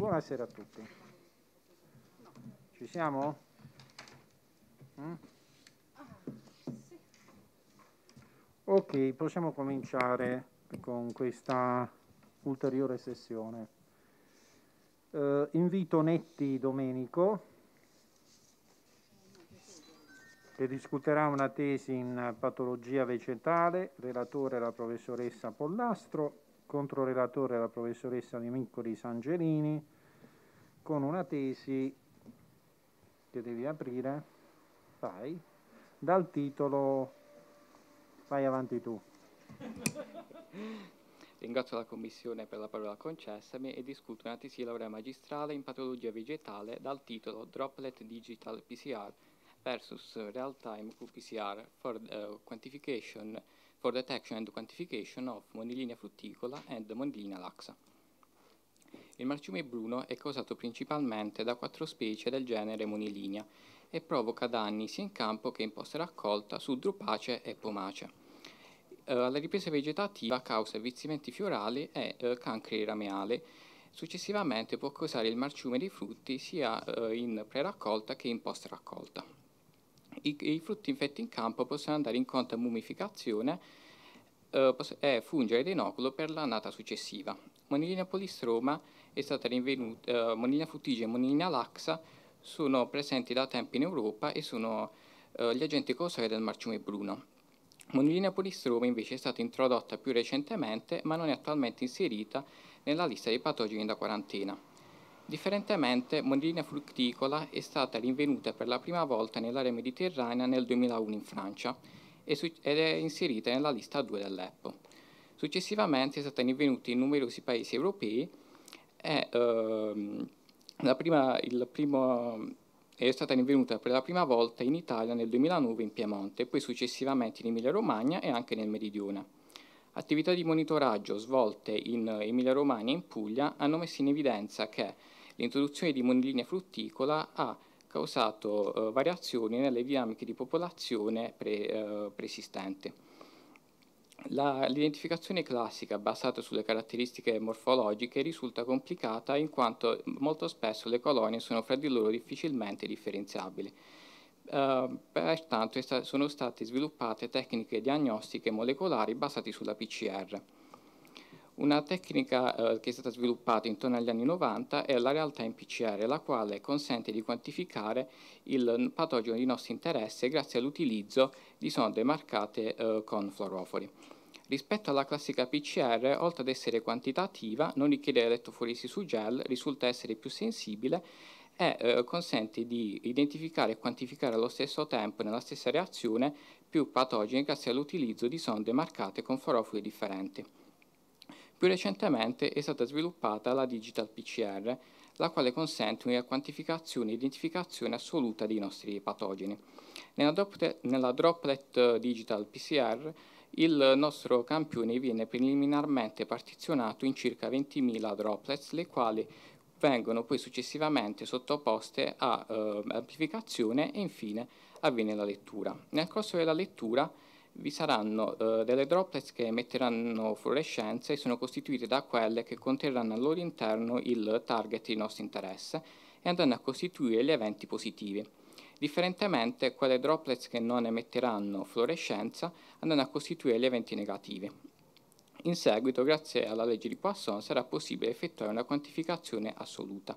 Buonasera a tutti. Ci siamo? Mm? Ok, possiamo cominciare con questa ulteriore sessione. Uh, invito Netti Domenico, che discuterà una tesi in patologia vegetale, relatore la professoressa Pollastro, controrelatore la professoressa Nemiccoli Sangerini, con una tesi che devi aprire, fai, dal titolo Vai avanti tu. Ringrazio la Commissione per la parola concessami e discuto una tesi di laurea magistrale in patologia vegetale dal titolo Droplet Digital PCR versus Real-Time QPCR for uh, Quantification for detection and quantification of monilina frutticola and monilina laxa. Il marciume bruno è causato principalmente da quattro specie del genere monilinia e provoca danni sia in campo che in post raccolta su drupace e pomace. Eh, la ripresa vegetativa causa avvizzimenti fiorali e eh, cancri rameali. Successivamente può causare il marciume di frutti sia eh, in pre-raccolta che in post raccolta i, i frutti infetti in campo possono andare incontro a mummificazione eh, e eh, fungere da inoculo per l'annata successiva. Monilina polistroma è stata rinvenuta, eh, monilina fruttigia e monilina laxa sono presenti da tempo in Europa e sono eh, gli agenti causali del marciume bruno. Monilina polistroma invece è stata introdotta più recentemente ma non è attualmente inserita nella lista dei patogeni da quarantena. Differentemente, Mondrina frutticola è stata rinvenuta per la prima volta nell'area mediterranea nel 2001 in Francia ed è inserita nella lista 2 dell'EPO. Successivamente è stata rinvenuta in numerosi paesi europei e ehm, prima, primo, è stata rinvenuta per la prima volta in Italia nel 2009 in Piemonte, poi successivamente in Emilia-Romagna e anche nel Meridione. Attività di monitoraggio svolte in Emilia-Romagna e in Puglia hanno messo in evidenza che l'introduzione di monilina frutticola ha causato eh, variazioni nelle dinamiche di popolazione pre, eh, preesistente. L'identificazione classica basata sulle caratteristiche morfologiche risulta complicata in quanto molto spesso le colonie sono fra di loro difficilmente differenziabili. Uh, pertanto sono state sviluppate tecniche diagnostiche molecolari basate sulla PCR. Una tecnica eh, che è stata sviluppata intorno agli anni 90 è la realtà in PCR, la quale consente di quantificare il patogeno di nostro interesse grazie all'utilizzo di sonde marcate eh, con fluorofori. Rispetto alla classica PCR, oltre ad essere quantitativa, non richiede elettroforesi su gel, risulta essere più sensibile e eh, consente di identificare e quantificare allo stesso tempo, nella stessa reazione, più patogeni grazie all'utilizzo di sonde marcate con fluorofori differenti. Più recentemente è stata sviluppata la Digital PCR, la quale consente una quantificazione e identificazione assoluta dei nostri patogeni. Nella, droplet, nella droplet Digital PCR il nostro campione viene preliminarmente partizionato in circa 20.000 droplets, le quali vengono poi successivamente sottoposte a eh, amplificazione e infine avviene la lettura. Nel corso della lettura vi saranno eh, delle droplets che emetteranno fluorescenza e sono costituite da quelle che conterranno al loro interno il target di nostro interesse e andranno a costituire gli eventi positivi. Differentemente, quelle droplets che non emetteranno fluorescenza andranno a costituire gli eventi negativi. In seguito, grazie alla legge di Poisson, sarà possibile effettuare una quantificazione assoluta.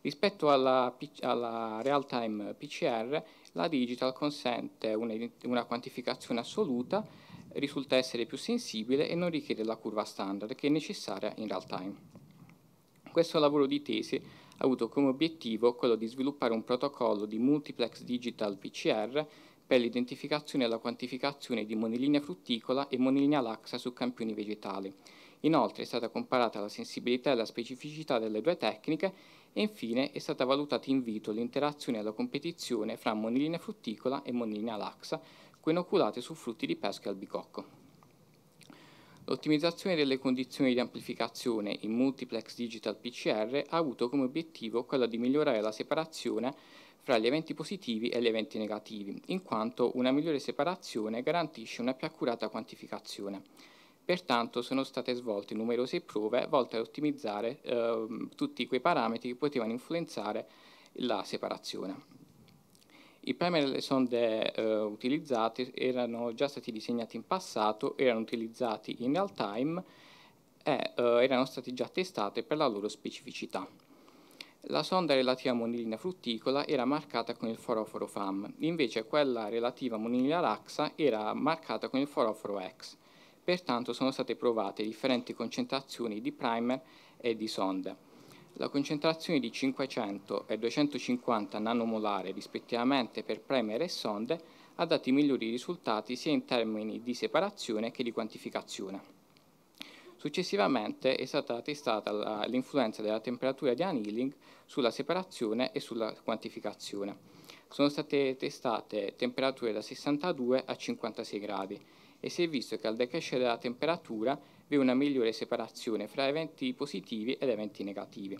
Rispetto alla, alla real-time PCR, la digital consente una, una quantificazione assoluta, risulta essere più sensibile e non richiede la curva standard che è necessaria in real time. Questo lavoro di tesi ha avuto come obiettivo quello di sviluppare un protocollo di multiplex digital PCR per l'identificazione e la quantificazione di monilinea frutticola e monilinea laxa su campioni vegetali. Inoltre è stata comparata la sensibilità e la specificità delle due tecniche e infine è stata valutata in vito l'interazione alla competizione fra monilina frutticola e monilina laxa, coinoculate su frutti di pesca e albicocco. L'ottimizzazione delle condizioni di amplificazione in multiplex digital PCR ha avuto come obiettivo quello di migliorare la separazione fra gli eventi positivi e gli eventi negativi, in quanto una migliore separazione garantisce una più accurata quantificazione. Pertanto sono state svolte numerose prove volte a ottimizzare eh, tutti quei parametri che potevano influenzare la separazione. I premi delle sonde eh, utilizzate erano già stati disegnati in passato, erano utilizzati in real time e eh, erano stati già testate per la loro specificità. La sonda relativa a monilina frutticola era marcata con il foroforo FAM, invece quella relativa a monilina laxa era marcata con il foroforo X. Pertanto sono state provate differenti concentrazioni di primer e di sonde. La concentrazione di 500 e 250 nanomolare rispettivamente per primer e sonde ha dato i migliori risultati sia in termini di separazione che di quantificazione. Successivamente è stata testata l'influenza della temperatura di annealing sulla separazione e sulla quantificazione. Sono state testate temperature da 62 a 56 gradi e si è visto che al decrescere della temperatura vi è una migliore separazione fra eventi positivi ed eventi negativi.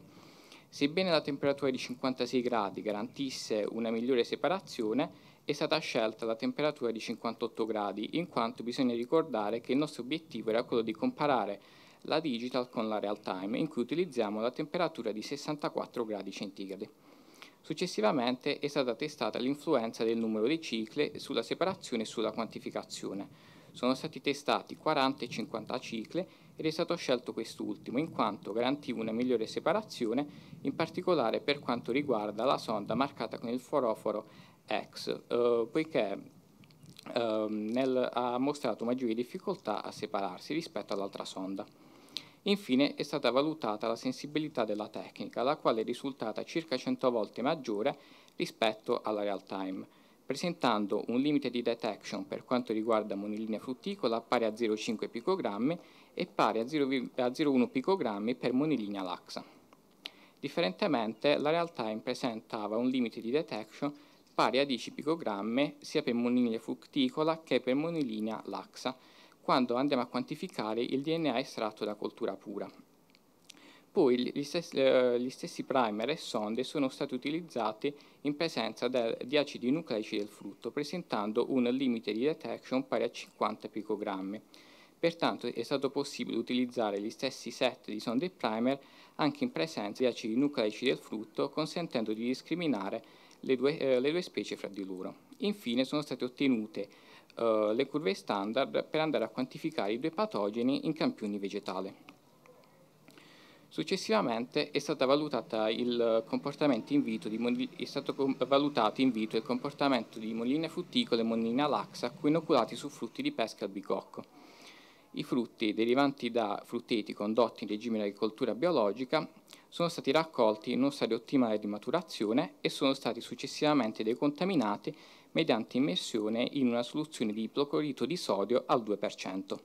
Sebbene la temperatura di 56 gradi garantisse una migliore separazione, è stata scelta la temperatura di 58 gradi, in quanto bisogna ricordare che il nostro obiettivo era quello di comparare la digital con la real time, in cui utilizziamo la temperatura di 64 gradi centigradi. Successivamente è stata testata l'influenza del numero di cicli sulla separazione e sulla quantificazione. Sono stati testati 40 e 50 cicle ed è stato scelto quest'ultimo in quanto garantiva una migliore separazione, in particolare per quanto riguarda la sonda marcata con il foroforo X, eh, poiché eh, nel, ha mostrato maggiori difficoltà a separarsi rispetto all'altra sonda. Infine è stata valutata la sensibilità della tecnica, la quale è risultata circa 100 volte maggiore rispetto alla real time presentando un limite di detection per quanto riguarda monilinea frutticola pari a 0,5 picogrammi e pari a 0,1 picogrammi per monilinea laxa. Differentemente, la real time presentava un limite di detection pari a 10 picogrammi sia per monilinea frutticola che per monilinea laxa, quando andiamo a quantificare il DNA estratto da coltura pura. Poi gli stessi, eh, gli stessi primer e sonde sono stati utilizzati in presenza del, di acidi nucleici del frutto, presentando un limite di detection pari a 50 picogrammi. Pertanto è stato possibile utilizzare gli stessi set di sonde primer anche in presenza di acidi nucleici del frutto, consentendo di discriminare le due, eh, le due specie fra di loro. Infine sono state ottenute eh, le curve standard per andare a quantificare i due patogeni in campioni vegetali. Successivamente è, stato valutato il comportamento in vito di, è stato valutato in vito il comportamento di molline frutticole e molline laxa inoculati su frutti di pesca al bicocco. I frutti derivanti da frutteti condotti in regime di agricoltura biologica sono stati raccolti in uno stadio ottimale di maturazione e sono stati successivamente decontaminati mediante immersione in una soluzione di ipoclorito di sodio al 2%.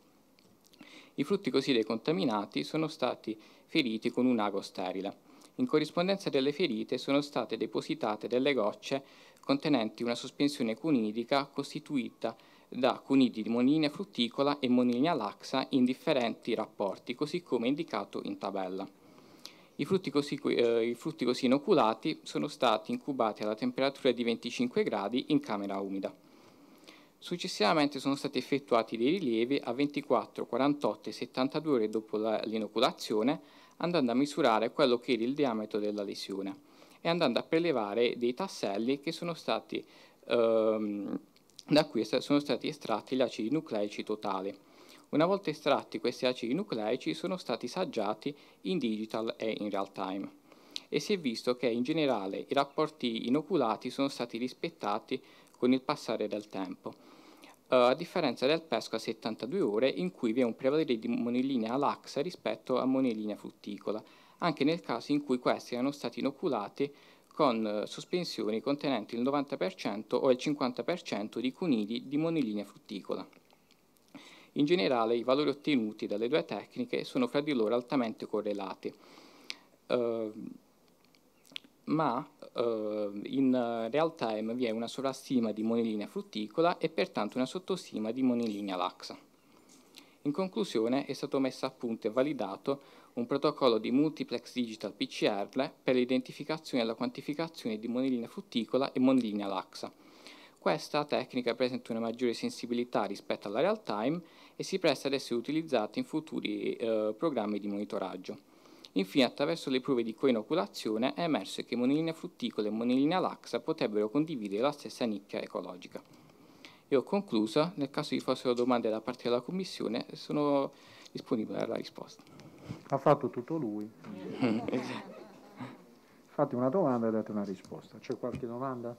I frutti così decontaminati sono stati feriti con un ago sterile. In corrispondenza delle ferite sono state depositate delle gocce contenenti una sospensione cunidica costituita da cunidi di monina frutticola e monina laxa in differenti rapporti, così come indicato in tabella. I frutti, così, eh, I frutti così inoculati sono stati incubati alla temperatura di 25 gradi in camera umida. Successivamente sono stati effettuati dei rilievi a 24, 48 e 72 ore dopo l'inoculazione, andando a misurare quello che era il diametro della lesione e andando a prelevare dei tasselli che sono stati, ehm, da cui sono stati estratti gli acidi nucleici totali. Una volta estratti questi acidi nucleici sono stati saggiati in digital e in real time e si è visto che in generale i rapporti inoculati sono stati rispettati con il passare del tempo, uh, a differenza del pesco a 72 ore in cui vi è un prevalere di monolinea laxa rispetto a monolinea frutticola, anche nel caso in cui questi erano stati inoculati con uh, sospensioni contenenti il 90% o il 50% di conidi di monolinea frutticola. In generale i valori ottenuti dalle due tecniche sono fra di loro altamente correlati. Uh, ma Uh, in real time vi è una sovrastima di monilinea frutticola e pertanto una sottostima di monilinea laxa. In conclusione è stato messo a punto e validato un protocollo di multiplex digital PCR per l'identificazione e la quantificazione di monilinea frutticola e monilinea laxa. Questa tecnica presenta una maggiore sensibilità rispetto alla real time e si presta ad essere utilizzata in futuri uh, programmi di monitoraggio. Infine, attraverso le prove di coinoculazione è emerso che monelina frutticola e monelina laxa potrebbero condividere la stessa nicchia ecologica. E ho concluso, nel caso vi fossero domande da parte della Commissione, sono disponibile alla risposta. Ha fatto tutto lui. Fate una domanda e date una risposta. C'è qualche domanda?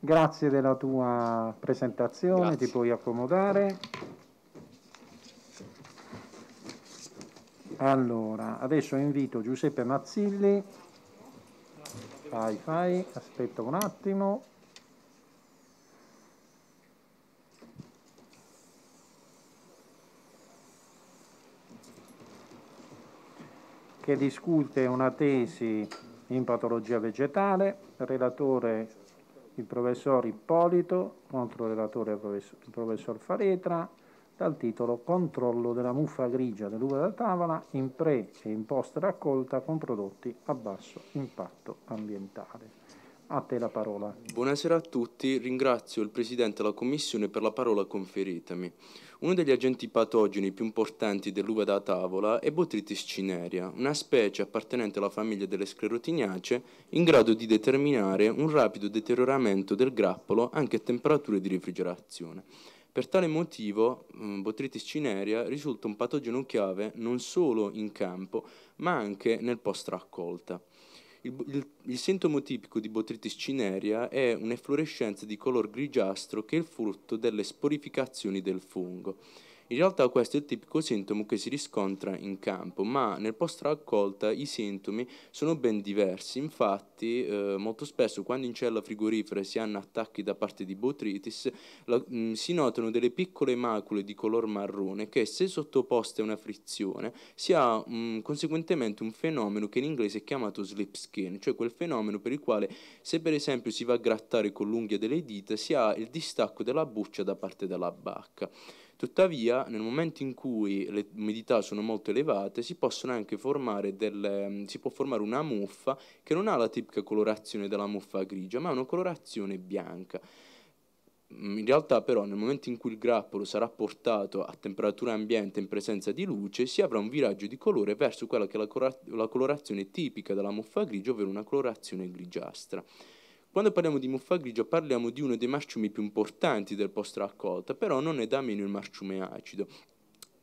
Grazie della tua presentazione, Grazie. ti puoi accomodare. Allora, adesso invito Giuseppe Mazzilli. Fai, fai, aspetta un attimo. che discute una tesi in patologia vegetale, relatore il professor Ippolito, contro relatore il professor Faretra, dal titolo Controllo della muffa grigia dell'uva da tavola in pre e in post raccolta con prodotti a basso impatto ambientale. A te la parola. Buonasera a tutti, ringrazio il Presidente della Commissione per la parola conferitami. Uno degli agenti patogeni più importanti dell'uva da tavola è Botritis cinerea, una specie appartenente alla famiglia delle sclerotiniacee in grado di determinare un rapido deterioramento del grappolo anche a temperature di refrigerazione. Per tale motivo mm, Botritis cinerea risulta un patogeno chiave non solo in campo, ma anche nel post-raccolta. Il, il, il, sintomo tipico di Botritis cinerea è un'efflorescenza di color grigiastro che è il frutto delle sporificazioni del fungo. In realtà questo è il tipico sintomo che si riscontra in campo, ma nel post raccolta i sintomi sono ben diversi, infatti eh, molto spesso quando in cella frigorifera si hanno attacchi da parte di botritis la, mh, mm, si notano delle piccole macule di color marrone che se sottoposte a una frizione si ha mh, mm, conseguentemente un fenomeno che in inglese è chiamato slip skin, cioè quel fenomeno per il quale se per esempio si va a grattare con l'unghia delle dita si ha il distacco della buccia da parte della bacca. Tuttavia, nel momento in cui le umidità sono molto elevate, si, del, si può formare una muffa che non ha la tipica colorazione della muffa grigia, ma ha una colorazione bianca. Mm, in realtà però nel momento in cui il grappolo sarà portato a temperatura ambiente in presenza di luce si avrà un viraggio di colore verso quella che è la, la colorazione tipica della muffa grigia, ovvero una colorazione grigiastra. Quando parliamo di muffa muffagrigia parliamo di uno dei marciumi più importanti del post-raccolta, però non è da meno il marciume acido,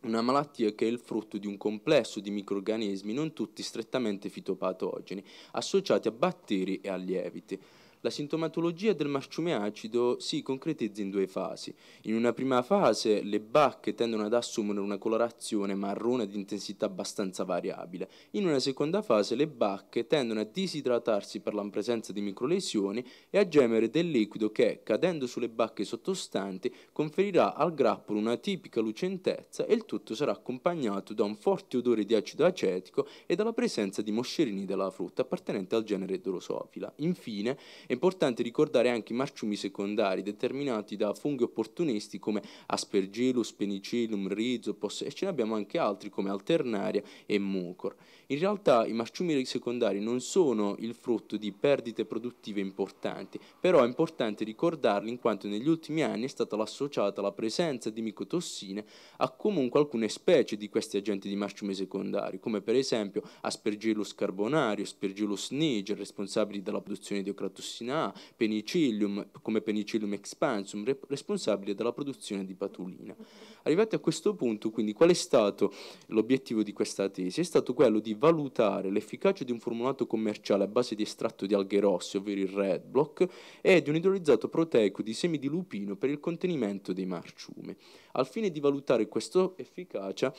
una malattia che è il frutto di un complesso di microrganismi, non tutti strettamente fitopatogeni, associati a batteri e a lieviti. La sintomatologia del marciume acido si concretizza in due fasi. In una prima fase le bacche tendono ad assumere una colorazione marrone di intensità abbastanza variabile. In una seconda fase le bacche tendono a disidratarsi per la presenza di microlesioni e a gemere del liquido che, cadendo sulle bacche sottostanti, conferirà al grappolo una tipica lucentezza e il tutto sarà accompagnato da un forte odore di acido acetico e dalla presenza di moscerini della frutta appartenente al genere Drosofila. Infine, è importante ricordare anche i marciumi secondari determinati da funghi opportunisti come Aspergillus, Penicillium, Rhizopos e ce ne abbiamo anche altri come Alternaria e Mucor. In realtà i marciumi secondari non sono il frutto di perdite produttive importanti, però è importante ricordarli in quanto negli ultimi anni è stata associata la presenza di micotossine a comunque alcune specie di questi agenti di marciumi secondari, come per esempio Aspergillus carbonario, Aspergillus niger, responsabili della produzione di ocratossina tossina A, penicillium come penicillium expansum, re responsabile della produzione di patulina. Arrivati a questo punto, quindi, qual è stato l'obiettivo di questa tesi? È stato quello di valutare l'efficacia di un formulato commerciale a base di estratto di alghe rosse, ovvero il red block, e di un idrolizzato proteico di semi di lupino per il contenimento dei marciumi. Al fine di valutare questa efficacia,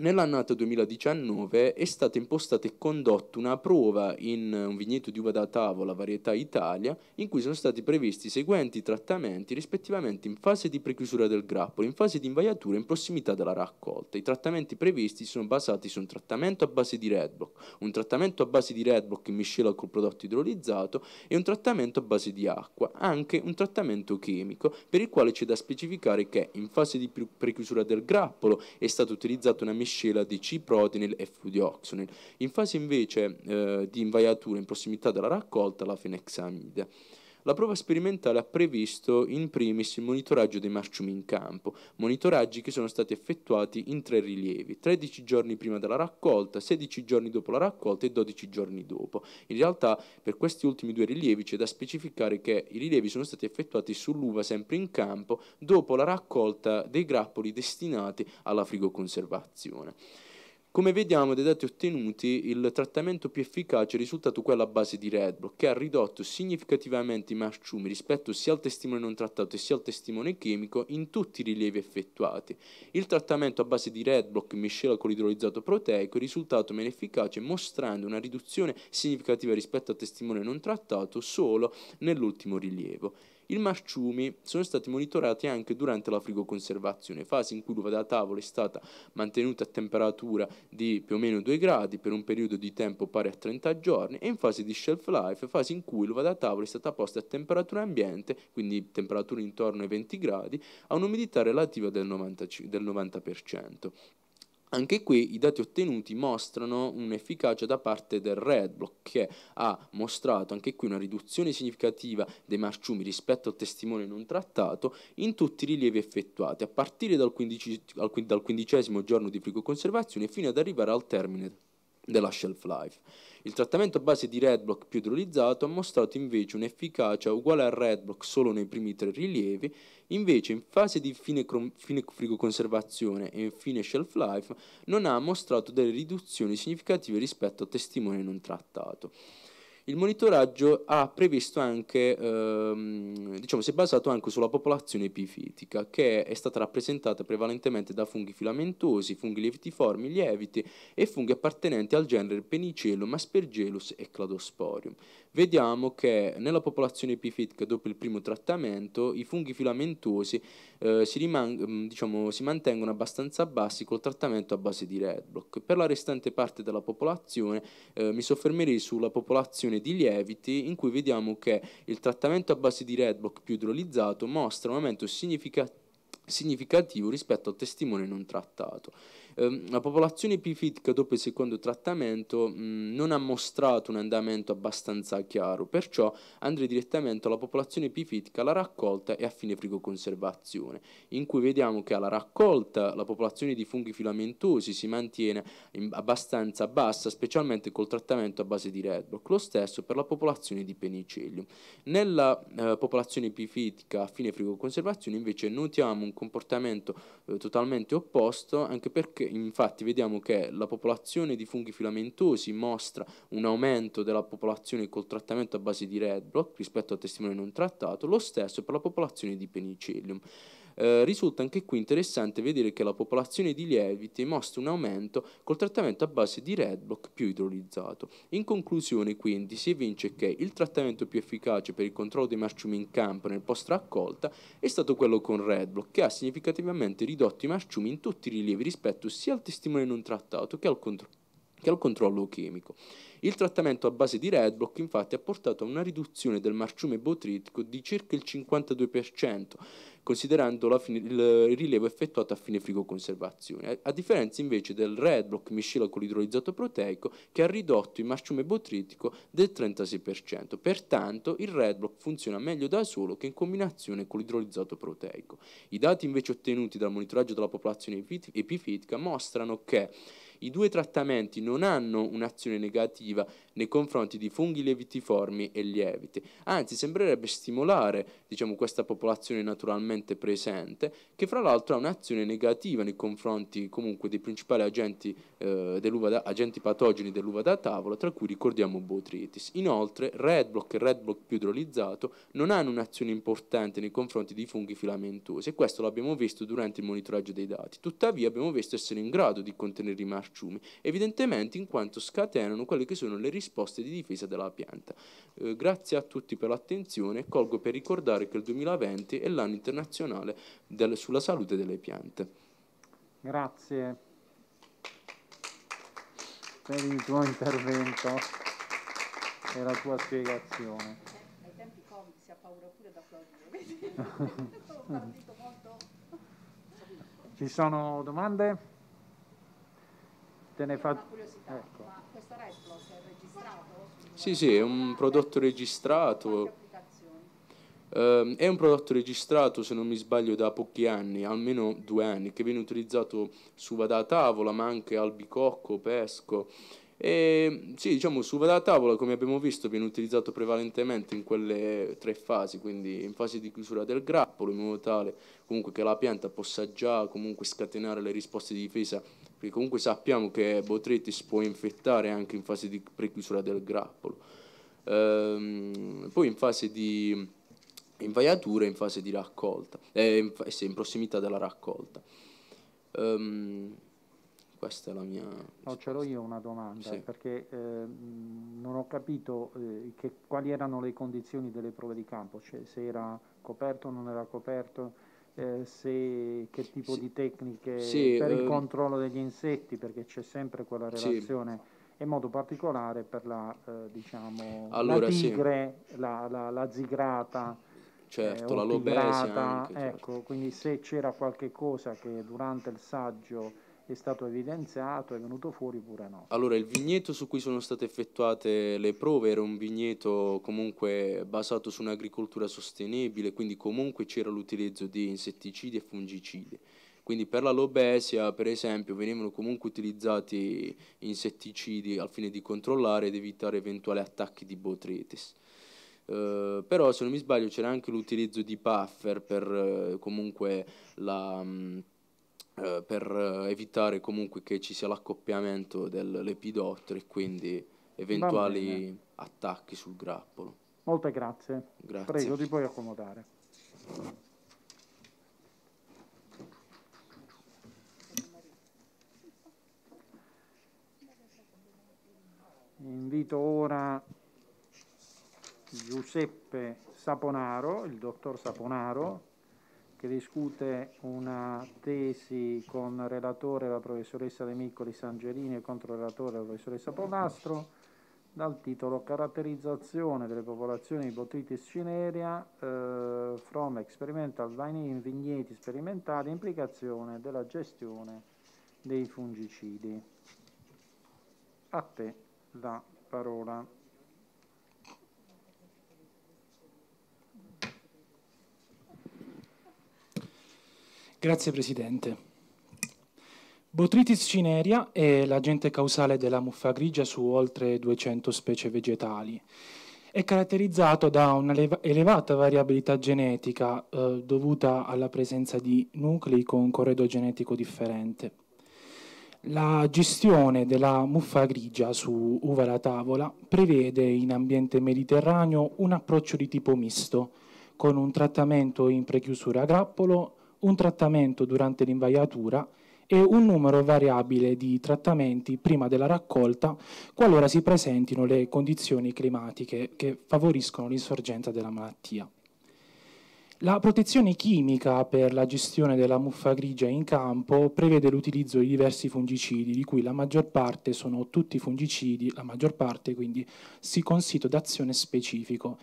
Nell'annata 2019 è stata impostata e condotta una prova in eh, un vigneto di uva da tavola varietà Italia in cui sono stati previsti i seguenti trattamenti rispettivamente in fase di prechiusura del grappolo, in fase di invaiatura e in prossimità della raccolta. I trattamenti previsti sono basati su un trattamento a base di Redbock, un trattamento a base di Redbock in miscela col prodotto idrolizzato e un trattamento a base di acqua, anche un trattamento chimico per il quale c'è da specificare che in fase di prechiusura del grappolo è stata utilizzata una miscela miscela di C-protinil e fludioxonil. In fase invece eh, di invaiatura in prossimità della raccolta, la fenexamide. La prova sperimentale ha previsto in primis il monitoraggio dei marciumi in campo, monitoraggi che sono stati effettuati in tre rilievi, 13 giorni prima della raccolta, 16 giorni dopo la raccolta e 12 giorni dopo. In realtà per questi ultimi due rilievi c'è da specificare che i rilievi sono stati effettuati sull'uva sempre in campo dopo la raccolta dei grappoli destinati alla frigoconservazione. Come vediamo dai dati ottenuti, il trattamento più efficace è risultato quello a base di Redblock, che ha ridotto significativamente i marciumi rispetto sia al testimone non trattato sia al testimone chimico in tutti i rilievi effettuati. Il trattamento a base di Redblock in miscela con l'idrolizzato proteico è risultato meno efficace, mostrando una riduzione significativa rispetto al testimone non trattato solo nell'ultimo rilievo. I marciumi sono stati monitorati anche durante la frigoconservazione, fase in cui l'uva da tavola è stata mantenuta a temperatura di più o meno 2 gradi per un periodo di tempo pari a 30 giorni e in fase di shelf life, fase in cui l'uva da tavola è stata posta a temperatura ambiente, quindi temperatura intorno ai 20 gradi, a un'umidità relativa del 90%. Del 90%. Anche qui i dati ottenuti mostrano un'efficacia da parte del Redblock che ha mostrato anche qui una riduzione significativa dei marciumi rispetto al testimone non trattato in tutti i rilievi effettuati a partire dal, quindici, dal quindicesimo giorno di frigoconservazione fino ad arrivare al termine della shelf life. Il trattamento a base di Redblock più idrolizzato ha mostrato invece un'efficacia uguale al Redblock solo nei primi tre rilievi, invece in fase di fine, fine frigoconservazione e fine shelf life non ha mostrato delle riduzioni significative rispetto a testimone non trattato. Il monitoraggio ha previsto anche, ehm, diciamo, si è basato anche sulla popolazione epifitica, che è stata rappresentata prevalentemente da funghi filamentosi, funghi lievitiformi, lieviti e funghi appartenenti al genere Penicellum, Aspergillus e Cladosporium vediamo che nella popolazione epifitica dopo il primo trattamento i funghi filamentosi eh, si, riman- mm, diciamo, si, mantengono abbastanza bassi col trattamento a base di Redblock. Per la restante parte della popolazione eh, mi soffermerei sulla popolazione di lieviti in cui vediamo che il trattamento a base di Redblock più idrolizzato mostra un aumento significativo significativo rispetto al testimone non trattato eh, la popolazione epifitica dopo il secondo trattamento mh, non ha mostrato un andamento abbastanza chiaro, perciò andrei direttamente alla popolazione epifitica alla raccolta e a fine frigo conservazione, in cui vediamo che alla raccolta la popolazione di funghi filamentosi si mantiene abbastanza bassa, specialmente col trattamento a base di Redblock, lo stesso per la popolazione di penicillium. Nella eh, popolazione epifitica a fine frigo conservazione invece notiamo un comportamento eh, totalmente opposto anche perché infatti vediamo che la popolazione di funghi filamentosi mostra un aumento della popolazione col trattamento a base di Redblock rispetto al testimone non trattato, lo stesso per la popolazione di Penicillium. Eh, risulta anche qui interessante vedere che la popolazione di lievite mostra un aumento col trattamento a base di Redblock più idrolizzato. In conclusione quindi si evince che il trattamento più efficace per il controllo dei marciumi in campo nel post raccolta è stato quello con Redblock che ha significativamente ridotto i marciumi in tutti i rilievi rispetto sia al testimone non trattato che al, contro che al controllo chimico. Il trattamento a base di Redblock infatti ha portato a una riduzione del marciume botritico di circa il 52%, considerando fine, il rilievo effettuato a fine frigoconservazione, a, a differenza invece del Redblock miscela con l'idrolizzato proteico che ha ridotto il marciume botritico del 36%. Pertanto il Redblock funziona meglio da solo che in combinazione con l'idrolizzato proteico. I dati invece ottenuti dal monitoraggio della popolazione epifitica mostrano che i due trattamenti non hanno un'azione negativa nei confronti di funghi levitiformi e lieviti, anzi sembrerebbe stimolare diciamo, questa popolazione naturalmente presente, che fra l'altro ha un'azione negativa nei confronti comunque dei principali agenti, eh, da, agenti patogeni dell'uva da tavola, tra cui ricordiamo Botritis. Inoltre Redblock e Redblock più idrolizzato non hanno un'azione importante nei confronti dei funghi filamentosi e questo l'abbiamo visto durante il monitoraggio dei dati. Tuttavia abbiamo visto essere in grado di contenere i marchi marciumi, evidentemente in quanto scatenano quelle che sono le risposte di difesa della pianta. Eh, grazie a tutti per l'attenzione e colgo per ricordare che il 2020 è l'anno internazionale del, sulla salute delle piante. Grazie per il tuo intervento e la tua spiegazione. Ci sono domande? te ne fa... curiosità, ecco. ma questo Redflow è registrato? Sì, sì, è un prodotto registrato. Eh, è un prodotto registrato, se non mi sbaglio, da pochi anni, almeno due anni, che viene utilizzato su vada a tavola, ma anche albicocco, pesco. E sì, diciamo, su vada a tavola, come abbiamo visto, viene utilizzato prevalentemente in quelle tre fasi, quindi in fase di chiusura del grappolo, in modo tale comunque che la pianta possa già comunque scatenare le risposte di difesa perché comunque sappiamo che si può infettare anche in fase di prechiusura del grappolo. Ehm, poi in fase di invaiatura, in fase di raccolta, eh, se in prossimità della raccolta. Ehm, questa è la mia... No, ce l'ho io una domanda, sì. perché eh, non ho capito eh, che, quali erano le condizioni delle prove di campo, cioè, se era coperto o non era coperto eh, se, che tipo sì. di tecniche sì, per il ehm, controllo degli insetti, perché c'è sempre quella relazione. Sì in modo particolare per la, eh, diciamo, allora, la tigre, sì. la, la, la, zigrata, eh, certo, eh, la lobesia. Anche, ecco, certo. Quindi se c'era qualche cosa che durante il saggio è stato evidenziato, è venuto fuori pure no. Allora, il vigneto su cui sono state effettuate le prove era un vigneto comunque basato su un'agricoltura sostenibile, quindi comunque c'era l'utilizzo di insetticidi e fungicidi. Quindi per la lobesia, per esempio, venivano comunque utilizzati insetticidi al fine di controllare ed evitare eventuali attacchi di botrytis. Uh, però se non mi sbaglio c'era anche l'utilizzo di puffer per uh, comunque la, mh, mm, eh, per eh, evitare comunque che ci sia l'accoppiamento dell'epidottero e quindi eventuali attacchi sul grappolo. Molte grazie. grazie. Prego, ti puoi accomodare. Invito ora Giuseppe Saponaro, il dottor Saponaro, che discute una tesi con relatore la professoressa De Miccoli Sangelini e contro relatore la professoressa Polastro dal titolo Caratterizzazione delle popolazioni di Botrytis cinerea eh, from experimental vine in vigneti sperimentali implicazione della gestione dei fungicidi. A te la parola. Grazie Presidente. Botrytis cinerea è l'agente causale della muffa grigia su oltre 200 specie vegetali. È caratterizzato da un'elevata variabilità genetica eh, dovuta alla presenza di nuclei con corredo genetico differente. La gestione della muffa grigia su uva da tavola prevede in ambiente mediterraneo un approccio di tipo misto, con un trattamento in prechiusura a grappolo un trattamento durante l'invaiatura e un numero variabile di trattamenti prima della raccolta qualora si presentino le condizioni climatiche che favoriscono l'insorgenza della malattia. La protezione chimica per la gestione della muffa grigia in campo prevede l'utilizzo di diversi fungicidi, di cui la maggior parte sono tutti fungicidi, la maggior parte quindi si con sito d'azione specifico.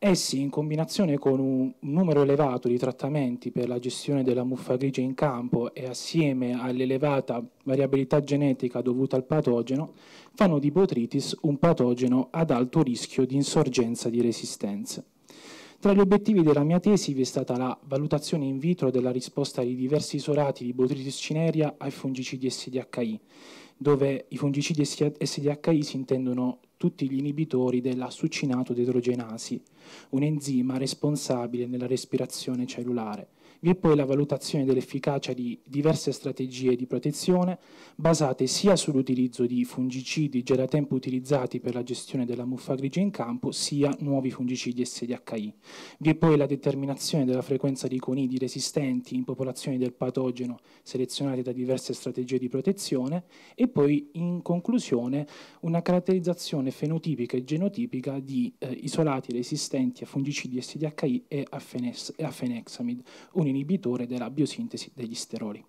Essi, in combinazione con un numero elevato di trattamenti per la gestione della muffa grigia in campo e assieme all'elevata variabilità genetica dovuta al patogeno, fanno di Botritis un patogeno ad alto rischio di insorgenza di resistenze. Tra gli obiettivi della mia tesi vi è stata la valutazione in vitro della risposta di diversi isolati di Botritis cinerea ai fungicidi SDHI, dove i fungicidi SDHI si intendono tutti gli inibitori della succinato deidrogenasi, un enzima responsabile nella respirazione cellulare. Vi è poi la valutazione dell'efficacia di diverse strategie di protezione basate sia sull'utilizzo di fungicidi già da tempo utilizzati per la gestione della muffa grigia in campo, sia nuovi fungicidi SDHI. Vi è poi la determinazione della frequenza di conidi resistenti in popolazioni del patogeno selezionate da diverse strategie di protezione e poi in conclusione una caratterizzazione fenotipica e genotipica di eh, isolati resistenti a fungicidi SDHI e a, fenex, e a fenexamid, un inibitore della biosintesi degli steroli.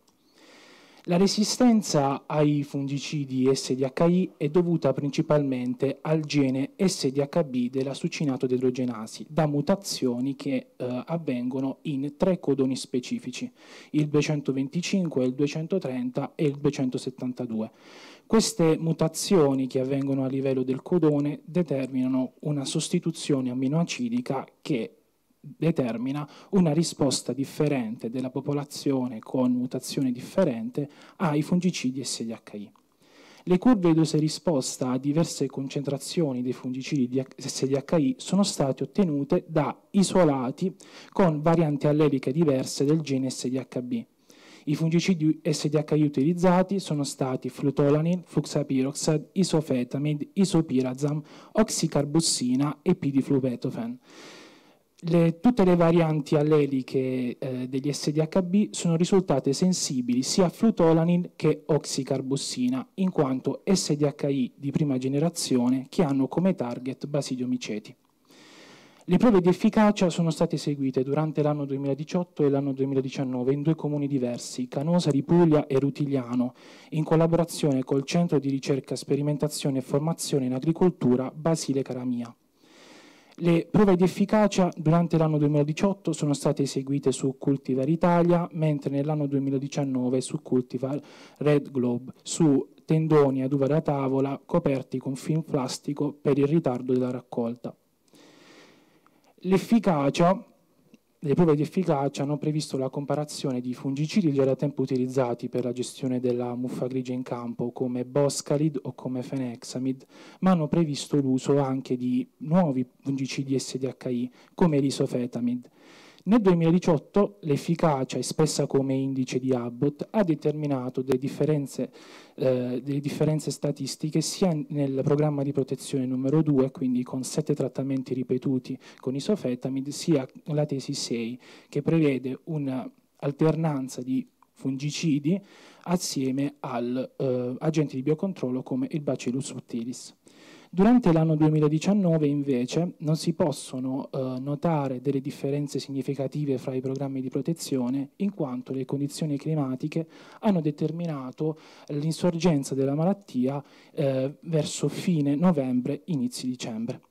La resistenza ai fungicidi SDHI è dovuta principalmente al gene SDHB della succinato da mutazioni che eh, avvengono in tre codoni specifici, il 225, il 230 e il 272. Queste mutazioni che avvengono a livello del codone determinano una sostituzione amminoacidica che determina una risposta differente della popolazione con mutazione differente ai fungicidi SDHI. Le curve dose-risposta a diverse concentrazioni dei fungicidi SDHI sono state ottenute da isolati con varianti alleliche diverse del gene SDHB. I fungicidi SDHI utilizzati sono stati flutolanin, fluxapiroxad, isofetamid, isopirazam, oxicarbussina e pidifluvetofan le, tutte le varianti alleliche eh, degli SDHB sono risultate sensibili sia a flutolanin che oxicarbossina, in quanto SDHI di prima generazione che hanno come target basidiomiceti. Le prove di efficacia sono state eseguite durante l'anno 2018 e l'anno 2019 in due comuni diversi, Canosa di Puglia e Rutigliano, in collaborazione col Centro di ricerca, sperimentazione e formazione in agricoltura Basile Caramia. Le prove di efficacia durante l'anno 2018 sono state eseguite su Cultivar Italia, mentre nell'anno 2019 su Cultivar Red Globe, su tendoni ad uva da tavola coperti con film plastico per il ritardo della raccolta. L'efficacia le prove di efficacia hanno previsto la comparazione di fungicidi già da tempo utilizzati per la gestione della muffa grigia in campo, come Boscalid o come Fenexamid, ma hanno previsto l'uso anche di nuovi fungicidi SDHI, come Risofetamid, nel 2018 l'efficacia, espressa come indice di Abbott, ha determinato delle differenze, eh, delle differenze, statistiche sia nel programma di protezione numero 2, quindi con 7 trattamenti ripetuti con isofetamid, sia la tesi 6, che prevede un'alternanza di fungicidi assieme ad eh, agenti di biocontrollo come il Bacillus subtilis. Durante l'anno 2019 invece non si possono eh, notare delle differenze significative fra i programmi di protezione in quanto le condizioni climatiche hanno determinato l'insorgenza della malattia eh, verso fine novembre, inizi dicembre.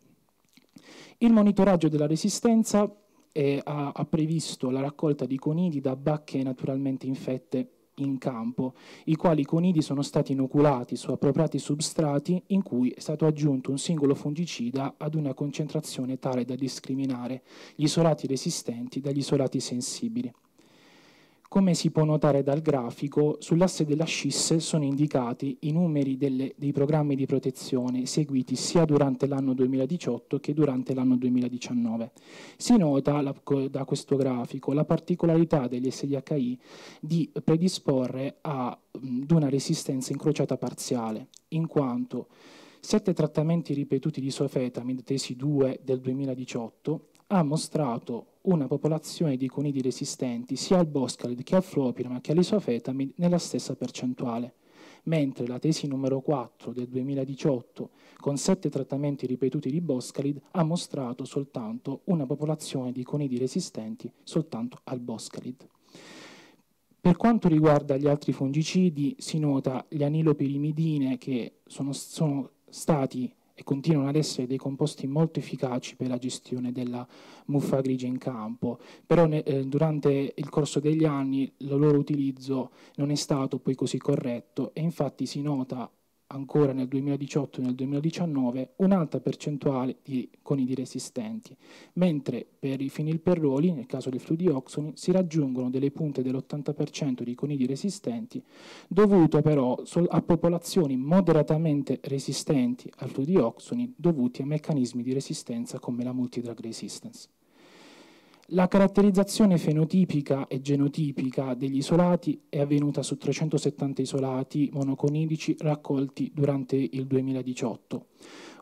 Il monitoraggio della resistenza eh, ha, ha previsto la raccolta di conidi da bacche naturalmente infette in campo, i quali conidi sono stati inoculati su appropriati substrati in cui è stato aggiunto un singolo fungicida ad una concentrazione tale da discriminare gli isolati resistenti dagli isolati sensibili. Come si può notare dal grafico, sull'asse della scisse sono indicati i numeri delle, dei programmi di protezione eseguiti sia durante l'anno 2018 che durante l'anno 2019. Si nota la, da questo grafico la particolarità degli SDHI di predisporre ad una resistenza incrociata parziale, in quanto sette trattamenti ripetuti di sofetamide tesi 2 del 2018 ha mostrato una popolazione di conidi resistenti sia al boscalid che al flopirma che all'isofetami nella stessa percentuale, mentre la tesi numero 4 del 2018, con sette trattamenti ripetuti di boscalid, ha mostrato soltanto una popolazione di conidi resistenti soltanto al boscalid. Per quanto riguarda gli altri fungicidi, si nota gli anilopirimidine che sono, sono stati e continuano ad essere dei composti molto efficaci per la gestione della muffa grigia in campo, però ne, eh, durante il corso degli anni il loro utilizzo non è stato poi così corretto e infatti si nota ancora nel 2018 e nel 2019 un'alta percentuale di conidi resistenti, mentre per i finilperroli, nel caso del fludioxoni, si raggiungono delle punte dell'80% di conidi resistenti, dovuto però a popolazioni moderatamente resistenti al fludioxoni dovuti a meccanismi di resistenza come la multidrug resistance. La caratterizzazione fenotipica e genotipica degli isolati è avvenuta su 370 isolati monoconidici raccolti durante il 2018.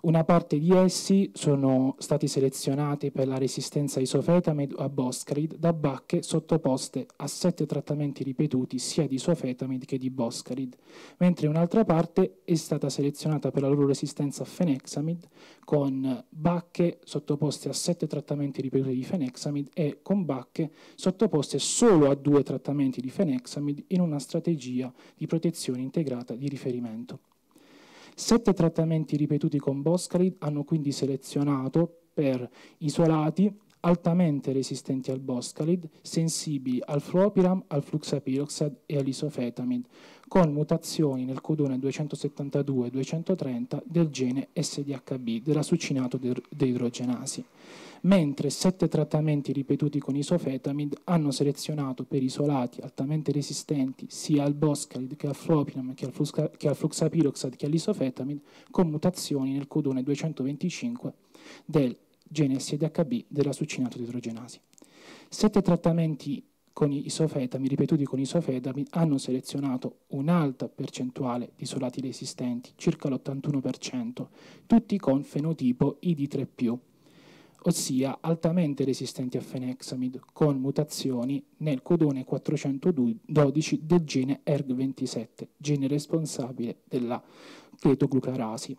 Una parte di essi sono stati selezionati per la resistenza isofetamed a Boscarid da bacche sottoposte a sette trattamenti ripetuti sia di isofetamed che di Boscarid, mentre un'altra parte è stata selezionata per la loro resistenza a Fenexamid con bacche sottoposte a sette trattamenti ripetuti di Fenexamid e con bacche sottoposte solo a due trattamenti di Fenexamid in una strategia di protezione integrata di riferimento. Sette trattamenti ripetuti con Boscarid hanno quindi selezionato per isolati altamente resistenti al Boscarid, sensibili al fropiram, al fluxapiroxad e all'isofetamid, con mutazioni nel codone 272-230 del gene SDHB della succinato deidrogenasi mentre sette trattamenti ripetuti con isofetamid hanno selezionato per isolati altamente resistenti sia al boscalid che al flopinam che al, fluxapiroxad che all'isofetamid con mutazioni nel codone 225 del gene SDHB della succinato idrogenasi. Sette trattamenti con isofetami, ripetuti con isofetami, hanno selezionato un'alta percentuale di isolati resistenti, circa l'81%, tutti con fenotipo ID3+ ossia altamente resistenti a fenexamid, con mutazioni nel codone 412 del gene ERG27, gene responsabile della cretoglucarasi.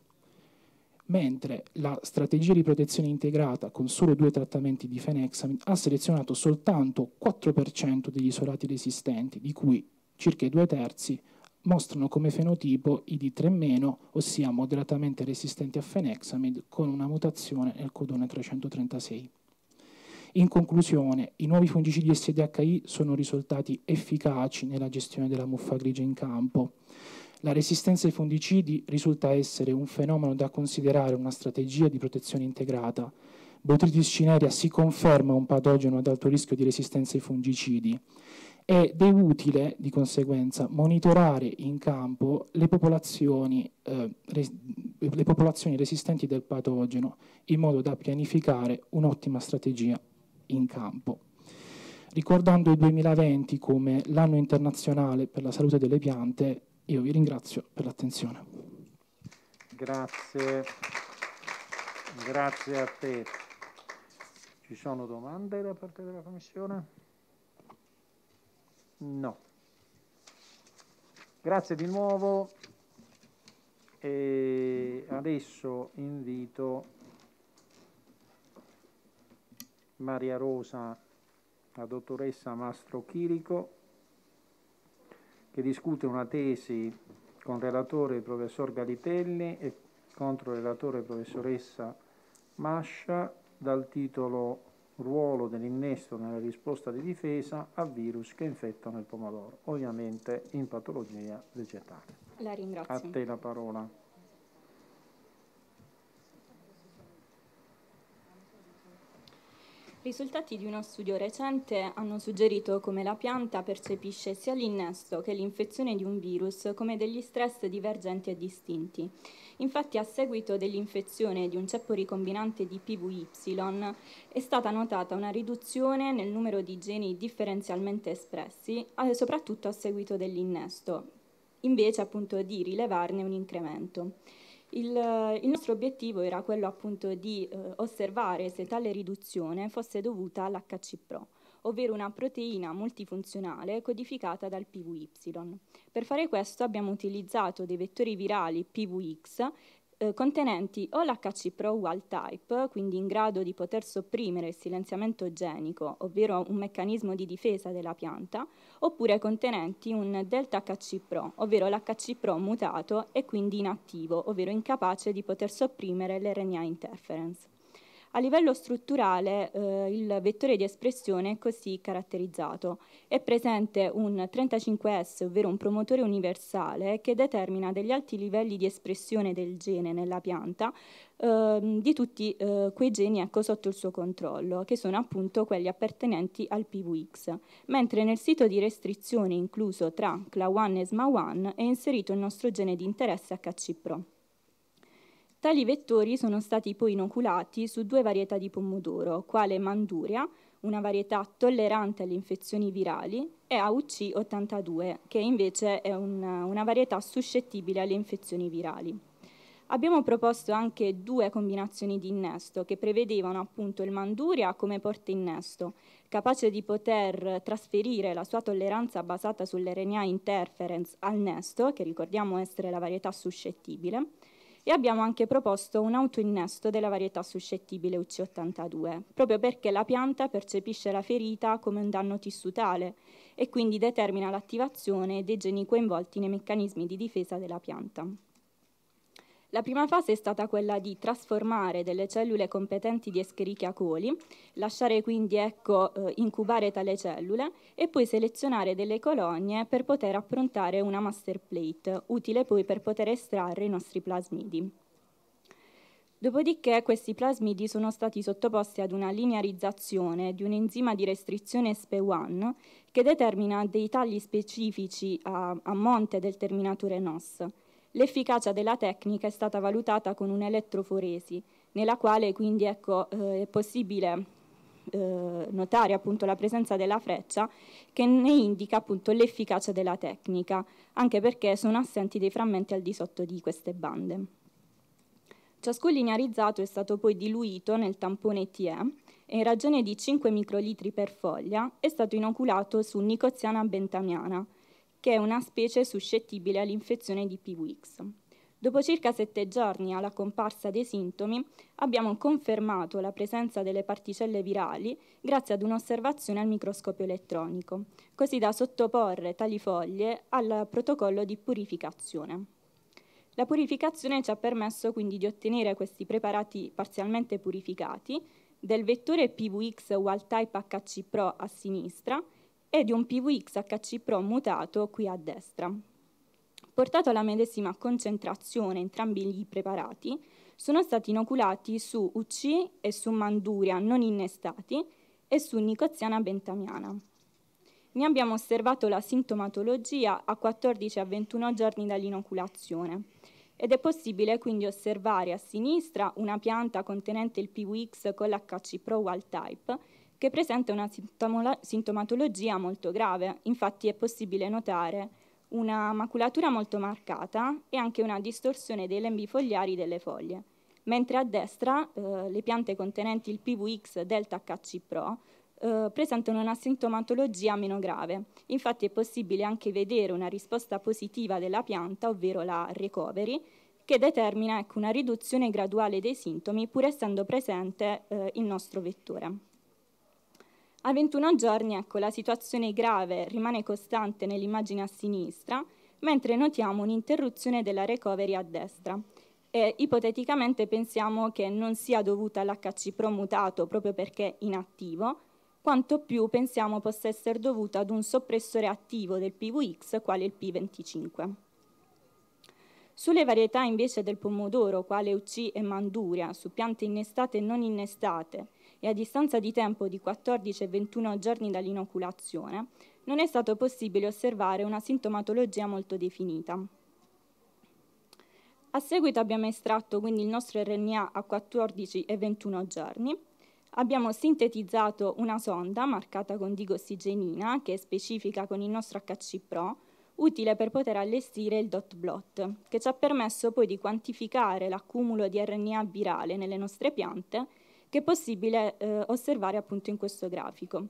Mentre la strategia di protezione integrata con solo due trattamenti di fenexamid ha selezionato soltanto 4% degli isolati resistenti, di cui circa i due terzi mostrano come fenotipo i D3-, ossia moderatamente resistenti a Fenexamid con una mutazione nel codone 336. In conclusione, i nuovi fungicidi SDHI sono risultati efficaci nella gestione della muffa grigia in campo. La resistenza ai fungicidi risulta essere un fenomeno da considerare una strategia di protezione integrata. Botrytis cinerea si conferma un patogeno ad alto rischio di resistenza ai fungicidi ed è utile di conseguenza monitorare in campo le popolazioni, eh, le popolazioni resistenti del patogeno in modo da pianificare un'ottima strategia in campo. Ricordando il 2020 come l'anno internazionale per la salute delle piante, io vi ringrazio per l'attenzione. Grazie, grazie a te. Ci sono domande da parte della Commissione? No. Grazie di nuovo e adesso invito Maria Rosa, la dottoressa Mastro Chirico, che discute una tesi con il relatore il professor Galitelli e contro il relatore professoressa Mascia dal titolo ruolo dell'innesto nella risposta di difesa a virus che infettano il pomodoro, ovviamente in patologia vegetale. La ringrazio. A te la parola. I Risultati di uno studio recente hanno suggerito come la pianta percepisce sia l'innesto che l'infezione di un virus come degli stress divergenti e distinti. Infatti a seguito dell'infezione di un ceppo ricombinante di PVY è stata notata una riduzione nel numero di geni differenzialmente espressi, soprattutto a seguito dell'innesto, invece appunto di rilevarne un incremento. Il, il, nostro obiettivo era quello appunto di eh, osservare se tale riduzione fosse dovuta all'HC Pro ovvero una proteina multifunzionale codificata dal PVY. Per fare questo abbiamo utilizzato dei vettori virali PVX eh, contenenti o l'HC Pro Wild Type, quindi in grado di poter sopprimere il silenziamento genico, ovvero un meccanismo di difesa della pianta, oppure contenenti un Delta HC Pro, ovvero l'HC Pro mutato e quindi inattivo, ovvero incapace di poter sopprimere l'RNA interference. A livello strutturale eh, il vettore di espressione è così caratterizzato. È presente un 35S, ovvero un promotore universale, che determina degli alti livelli di espressione del gene nella pianta eh, di tutti eh, quei geni ecco, sotto il suo controllo, che sono appunto quelli appartenenti al PVX, mentre nel sito di restrizione incluso tra CLA1 e SMA1 è inserito il nostro gene di interesse HCPRO. Tali vettori sono stati poi inoculati su due varietà di pomodoro, quale Manduria, una varietà tollerante alle infezioni virali, e AUC82, che invece è una, una varietà suscettibile alle infezioni virali. Abbiamo proposto anche due combinazioni di innesto che prevedevano appunto il manduria come porta innesto, capace di poter trasferire la sua tolleranza basata sull'RNA interference al nesto, che ricordiamo essere la varietà suscettibile, e abbiamo anche proposto un autoinnesto della varietà suscettibile UC82, proprio perché la pianta percepisce la ferita come un danno tissutale e quindi determina l'attivazione dei geni coinvolti nei meccanismi di difesa della pianta. La prima fase è stata quella di trasformare delle cellule competenti di Escherichia coli, lasciare quindi ecco, eh, incubare tale cellule e poi selezionare delle colonie per poter approntare una master plate, utile poi per poter estrarre i nostri plasmidi. Dopodiché questi plasmidi sono stati sottoposti ad una linearizzazione di un enzima di restrizione spe 1 che determina dei tagli specifici a, a monte del terminatore NOS L'efficacia della tecnica è stata valutata con un'elettroforesi, nella quale quindi ecco, eh, è possibile eh, notare appunto la presenza della freccia che ne indica appunto l'efficacia della tecnica, anche perché sono assenti dei frammenti al di sotto di queste bande. Ciascun linearizzato è stato poi diluito nel tampone TE e in ragione di 5 microlitri per foglia è stato inoculato su nicoziana bentamiana, che è una specie suscettibile all'infezione di PWX. Dopo circa sette giorni alla comparsa dei sintomi, abbiamo confermato la presenza delle particelle virali grazie ad un'osservazione al microscopio elettronico, così da sottoporre tali foglie al protocollo di purificazione. La purificazione ci ha permesso quindi di ottenere questi preparati parzialmente purificati del vettore PVX Wild Type HC Pro a sinistra e di un PVX HC Pro mutato qui a destra. Portato alla medesima concentrazione entrambi gli preparati, sono stati inoculati su UC e su Manduria non innestati e su Nicoziana bentamiana. Ne abbiamo osservato la sintomatologia a 14 a 21 giorni dall'inoculazione ed è possibile quindi osservare a sinistra una pianta contenente il PWX con l'HC Pro Wild Type che presenta una sintomatologia molto grave, infatti è possibile notare una maculatura molto marcata e anche una distorsione dei lembi fogliari delle foglie, mentre a destra eh, le piante contenenti il PVX delta HC Pro eh, presentano una sintomatologia meno grave. Infatti è possibile anche vedere una risposta positiva della pianta, ovvero la recovery, che determina ecco, una riduzione graduale dei sintomi pur essendo presente eh, il nostro vettore. A 21 giorni ecco, la situazione grave rimane costante nell'immagine a sinistra, mentre notiamo un'interruzione della recovery a destra. E, ipoteticamente pensiamo che non sia dovuta all'HC promutato proprio perché inattivo, quanto più pensiamo possa essere dovuta ad un soppressore attivo del PVX quale il P25. Sulle varietà invece del pomodoro, quale UC e Manduria, su piante innestate e non innestate, e a distanza di tempo di 14 e 21 giorni dall'inoculazione, non è stato possibile osservare una sintomatologia molto definita. A seguito abbiamo estratto quindi il nostro RNA a 14 e 21 giorni, abbiamo sintetizzato una sonda marcata con digossigenina che è specifica con il nostro HC Pro, utile per poter allestire il dot blot, che ci ha permesso poi di quantificare l'accumulo di RNA virale nelle nostre piante che è possibile eh, osservare appunto in questo grafico.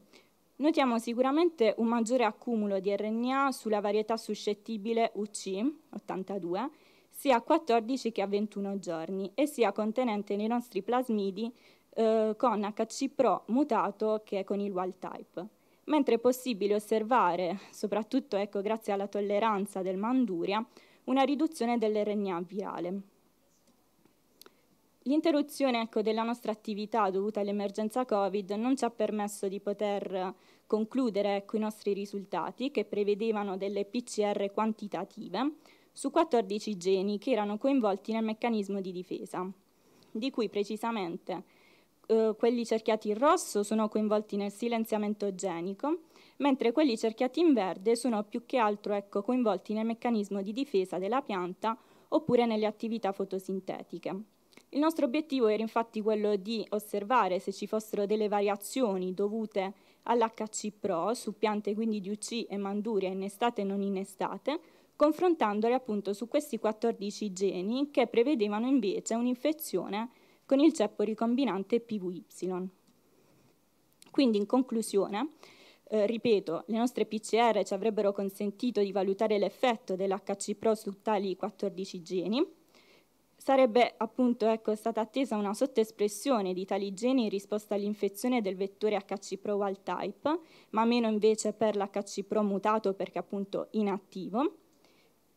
Notiamo sicuramente un maggiore accumulo di RNA sulla varietà suscettibile UC82, sia a 14 che a 21 giorni, e sia contenente nei nostri plasmidi eh, con HC Pro mutato che con il wild type. Mentre è possibile osservare, soprattutto ecco, grazie alla tolleranza del Manduria, una riduzione dell'RNA virale. L'interruzione ecco, della nostra attività dovuta all'emergenza Covid non ci ha permesso di poter concludere ecco, i nostri risultati che prevedevano delle PCR quantitative su 14 geni che erano coinvolti nel meccanismo di difesa, di cui precisamente eh, quelli cerchiati in rosso sono coinvolti nel silenziamento genico, mentre quelli cerchiati in verde sono più che altro ecco, coinvolti nel meccanismo di difesa della pianta oppure nelle attività fotosintetiche. Il nostro obiettivo era infatti quello di osservare se ci fossero delle variazioni dovute all'HC Pro su piante quindi di UC e manduria in estate e non in estate, confrontandole appunto su questi 14 geni che prevedevano invece un'infezione con il ceppo ricombinante PVY. Quindi in conclusione, eh, ripeto, le nostre PCR ci avrebbero consentito di valutare l'effetto dell'HC Pro su tali 14 geni, Sarebbe appunto ecco, stata attesa una sottoespressione di tali geni in risposta all'infezione del vettore HCPro wild type, ma meno invece per l'HCPro mutato perché appunto inattivo.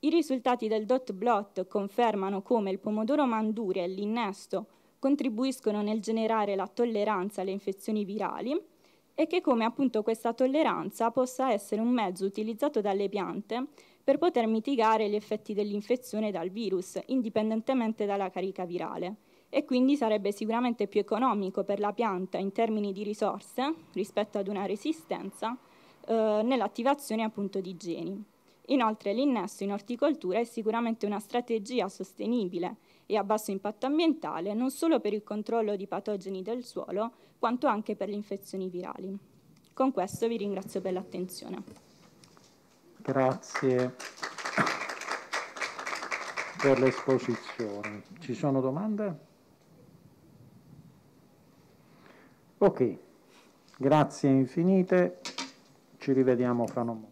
I risultati del dot blot confermano come il pomodoro manduria e l'innesto contribuiscono nel generare la tolleranza alle infezioni virali e che come appunto questa tolleranza possa essere un mezzo utilizzato dalle piante per poter mitigare gli effetti dell'infezione dal virus, indipendentemente dalla carica virale. E quindi sarebbe sicuramente più economico per la pianta in termini di risorse rispetto ad una resistenza eh, nell'attivazione appunto di geni. Inoltre l'innesto in orticoltura è sicuramente una strategia sostenibile e a basso impatto ambientale non solo per il controllo di patogeni del suolo, quanto anche per le infezioni virali. Con questo vi ringrazio per l'attenzione. Grazie per l'esposizione. Ci sono domande? Ok, grazie infinite, ci rivediamo fra non molto.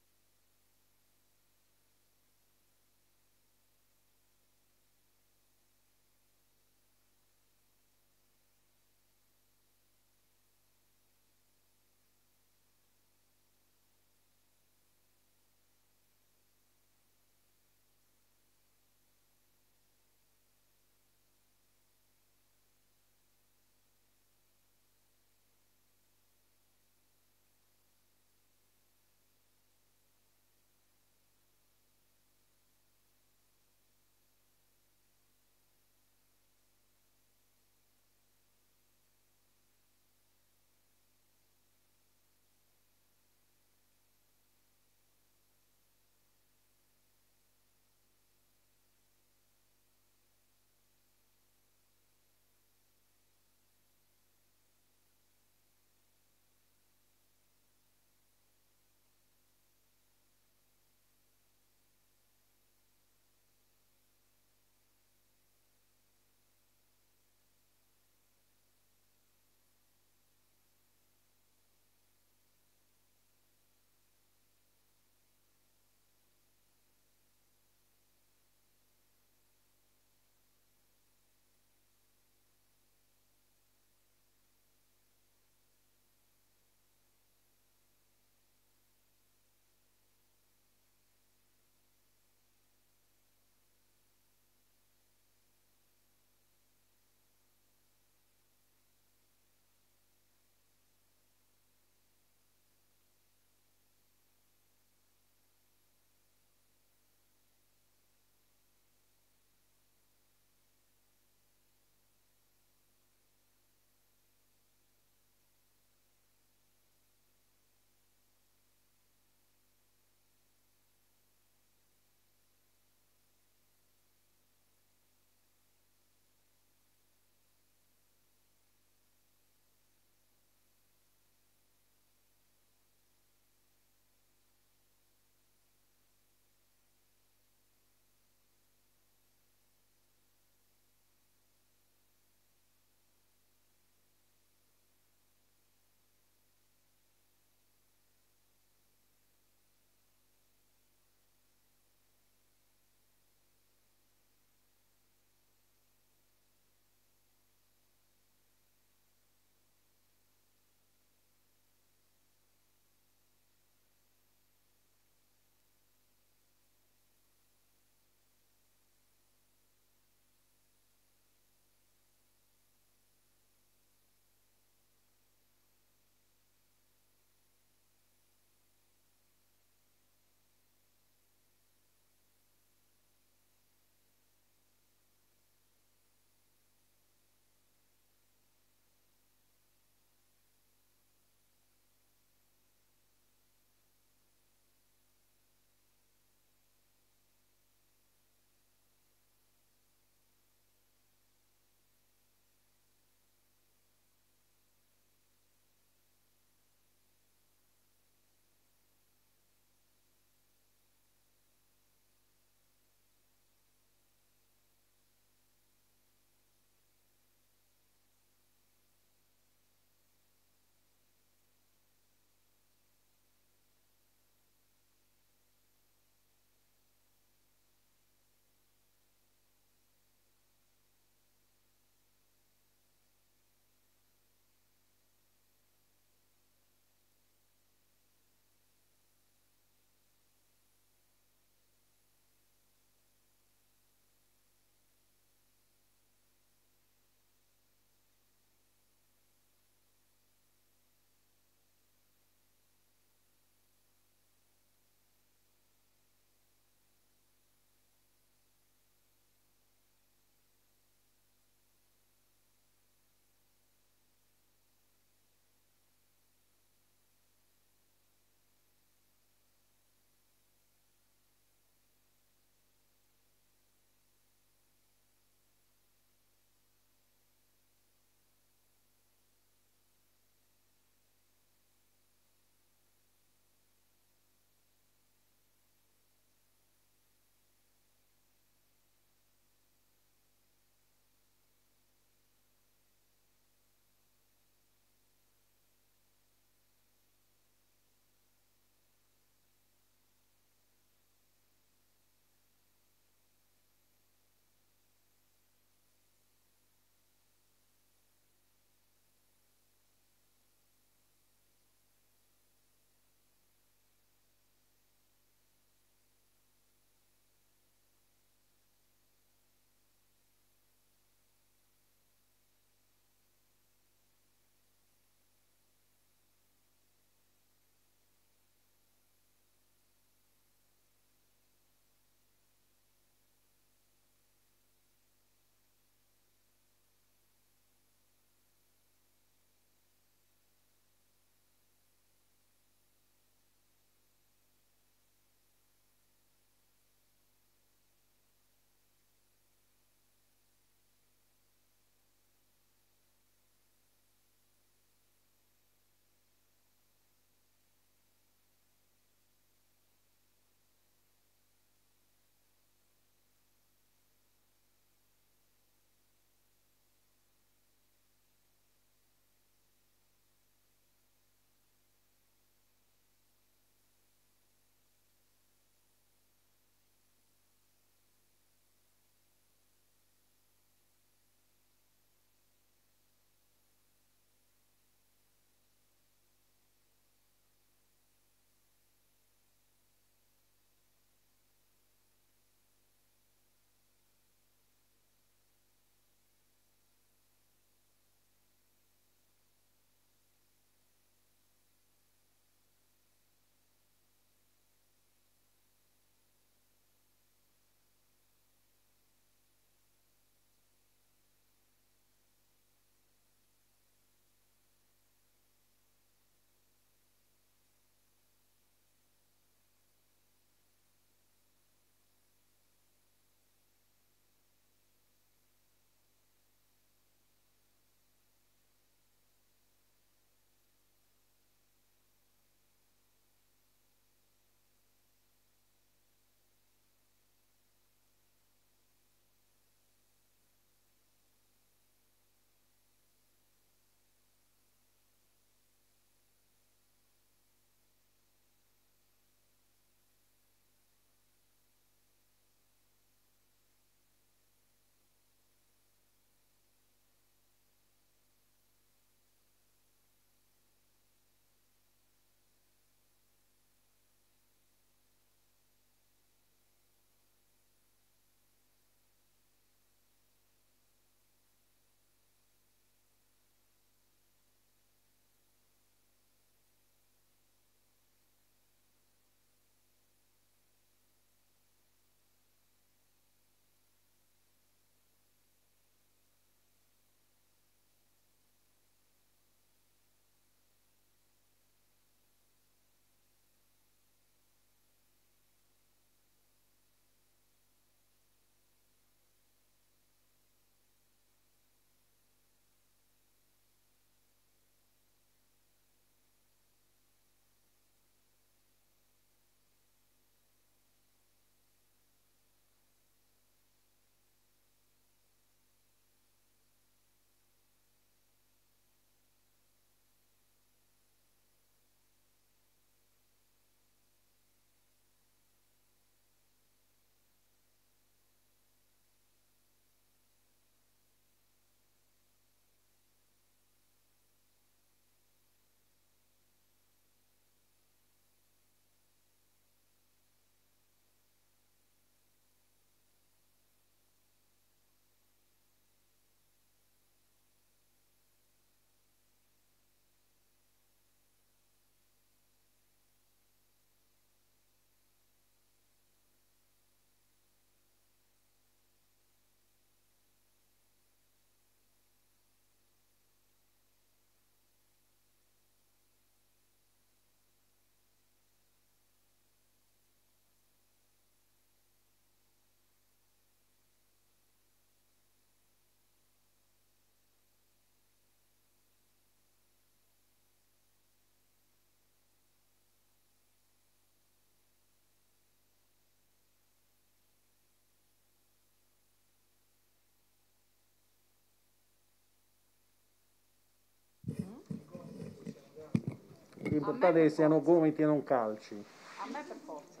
che siano gomiti e non calci. A me per forza,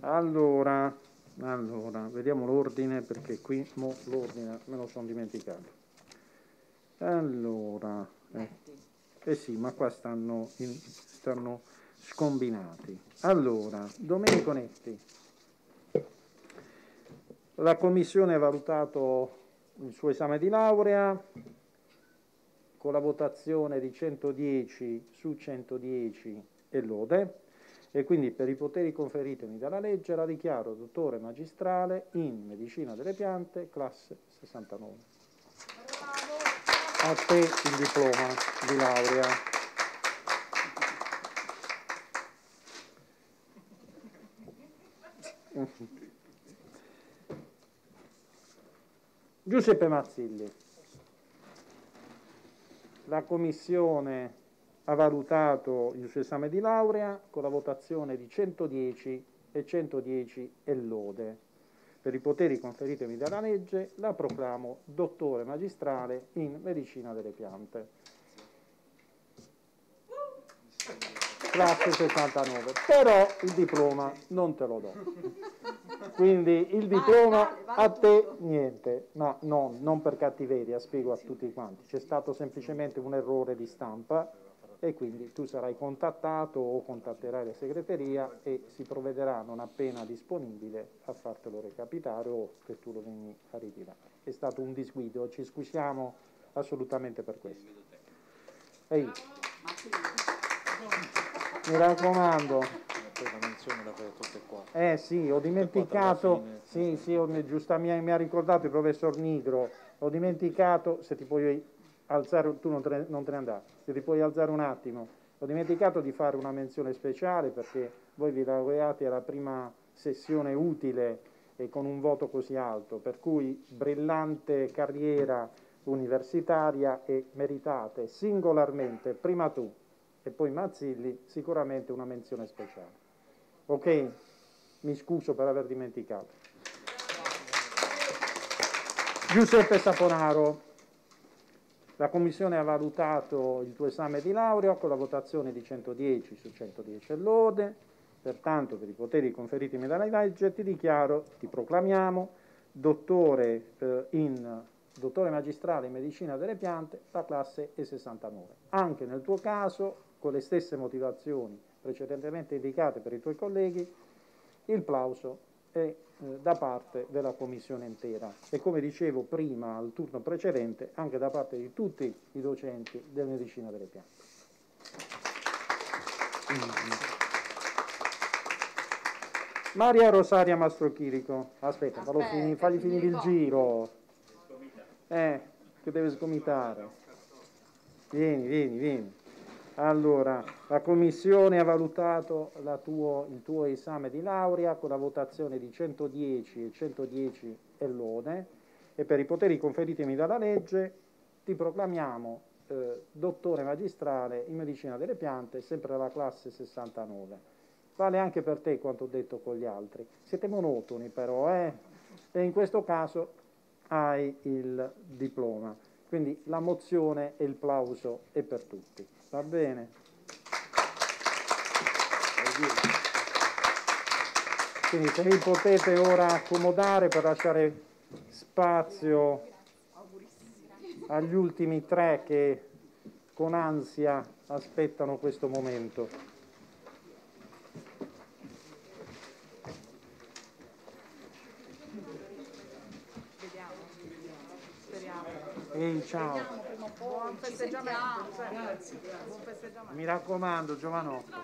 Allora, allora vediamo l'ordine perché qui l'ordine me lo sono dimenticato. Allora, eh, eh sì, ma qua stanno, in, stanno scombinati. Allora, Domenico Netti, la commissione ha valutato il suo esame di laurea, con la votazione di 110 su 110 e lode e quindi per i poteri conferitemi dalla legge la dichiaro dottore magistrale in medicina delle piante classe 69. A te il diploma di laurea. Giuseppe Mazzilli la Commissione ha valutato il suo esame di laurea con la votazione di 110 e 110 e lode. Per i poteri conferitemi dalla legge la proclamo dottore magistrale in medicina delle piante. classe 69, però il diploma non te lo do. Quindi il ah, diploma a te niente, ma no, non per cattiveria, spiego a tutti quanti, c'è stato semplicemente un errore di stampa e quindi tu sarai contattato o contatterai la segreteria e si provvederà non appena disponibile a fartelo recapitare o che tu lo vengi a ritirare. È stato un disguido, ci scusiamo assolutamente per questo. Ehi mi raccomando. Eh sì, ho dimenticato, sì, sì, ho, giusta, mi, ha, mi, ha, ricordato il professor Nigro, ho dimenticato, se ti puoi alzare, tu non te, non te ne andare, se ti puoi alzare un attimo, ho dimenticato di fare una menzione speciale perché voi vi laureate alla prima sessione utile e con un voto così alto, per cui brillante carriera universitaria e meritate singolarmente, prima tu, e poi Mazzilli, sicuramente una menzione speciale. Ok, mi scuso per aver dimenticato. Giuseppe Saponaro, la Commissione ha valutato il tuo esame di laurea con la votazione di 110 su 110 e lode, pertanto per i poteri conferitimi dalla legge ti dichiaro, ti proclamiamo dottore, eh, in, dottore magistrale in medicina delle piante, la classe E69. Anche nel tuo caso con le stesse motivazioni precedentemente indicate per i tuoi colleghi, il plauso è eh, da parte della Commissione intera e come dicevo prima al turno precedente anche da parte di tutti i docenti della medicina delle piante. Maria Rosaria Mastrochirico, aspetta, aspetta fini, fagli finire il giro, eh, che deve sgomitare. Vieni, vieni, vieni. Allora, la Commissione ha valutato la tuo, il tuo esame di laurea con la votazione di 110 e 110 e lode e per i poteri conferitemi dalla legge ti proclamiamo eh, dottore magistrale in medicina delle piante, sempre alla classe 69. Vale anche per te quanto detto con gli altri. Siete monotoni però, eh? E in questo caso hai il diploma. Quindi la mozione e il plauso è per tutti. Va bene. Quindi se mi potete ora accomodare per lasciare spazio agli ultimi tre che con ansia aspettano questo momento. Ehi, ciao. Buon festeggiamento, cioè. Grazie. Buon festeggiamento. Mi raccomando, Giovanotto.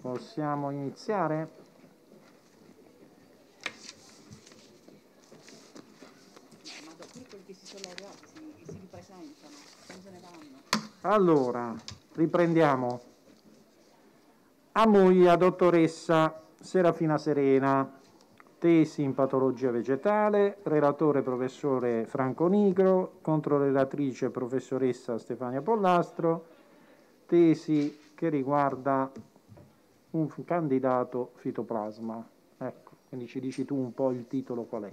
Possiamo iniziare? Allora, riprendiamo. Amuia, dottoressa Serafina Serena, tesi in patologia vegetale, relatore professore Franco Nigro, controrelatrice professoressa Stefania Pollastro, tesi che riguarda un candidato fitoplasma. Ecco, quindi ci dici tu un po' il titolo qual è.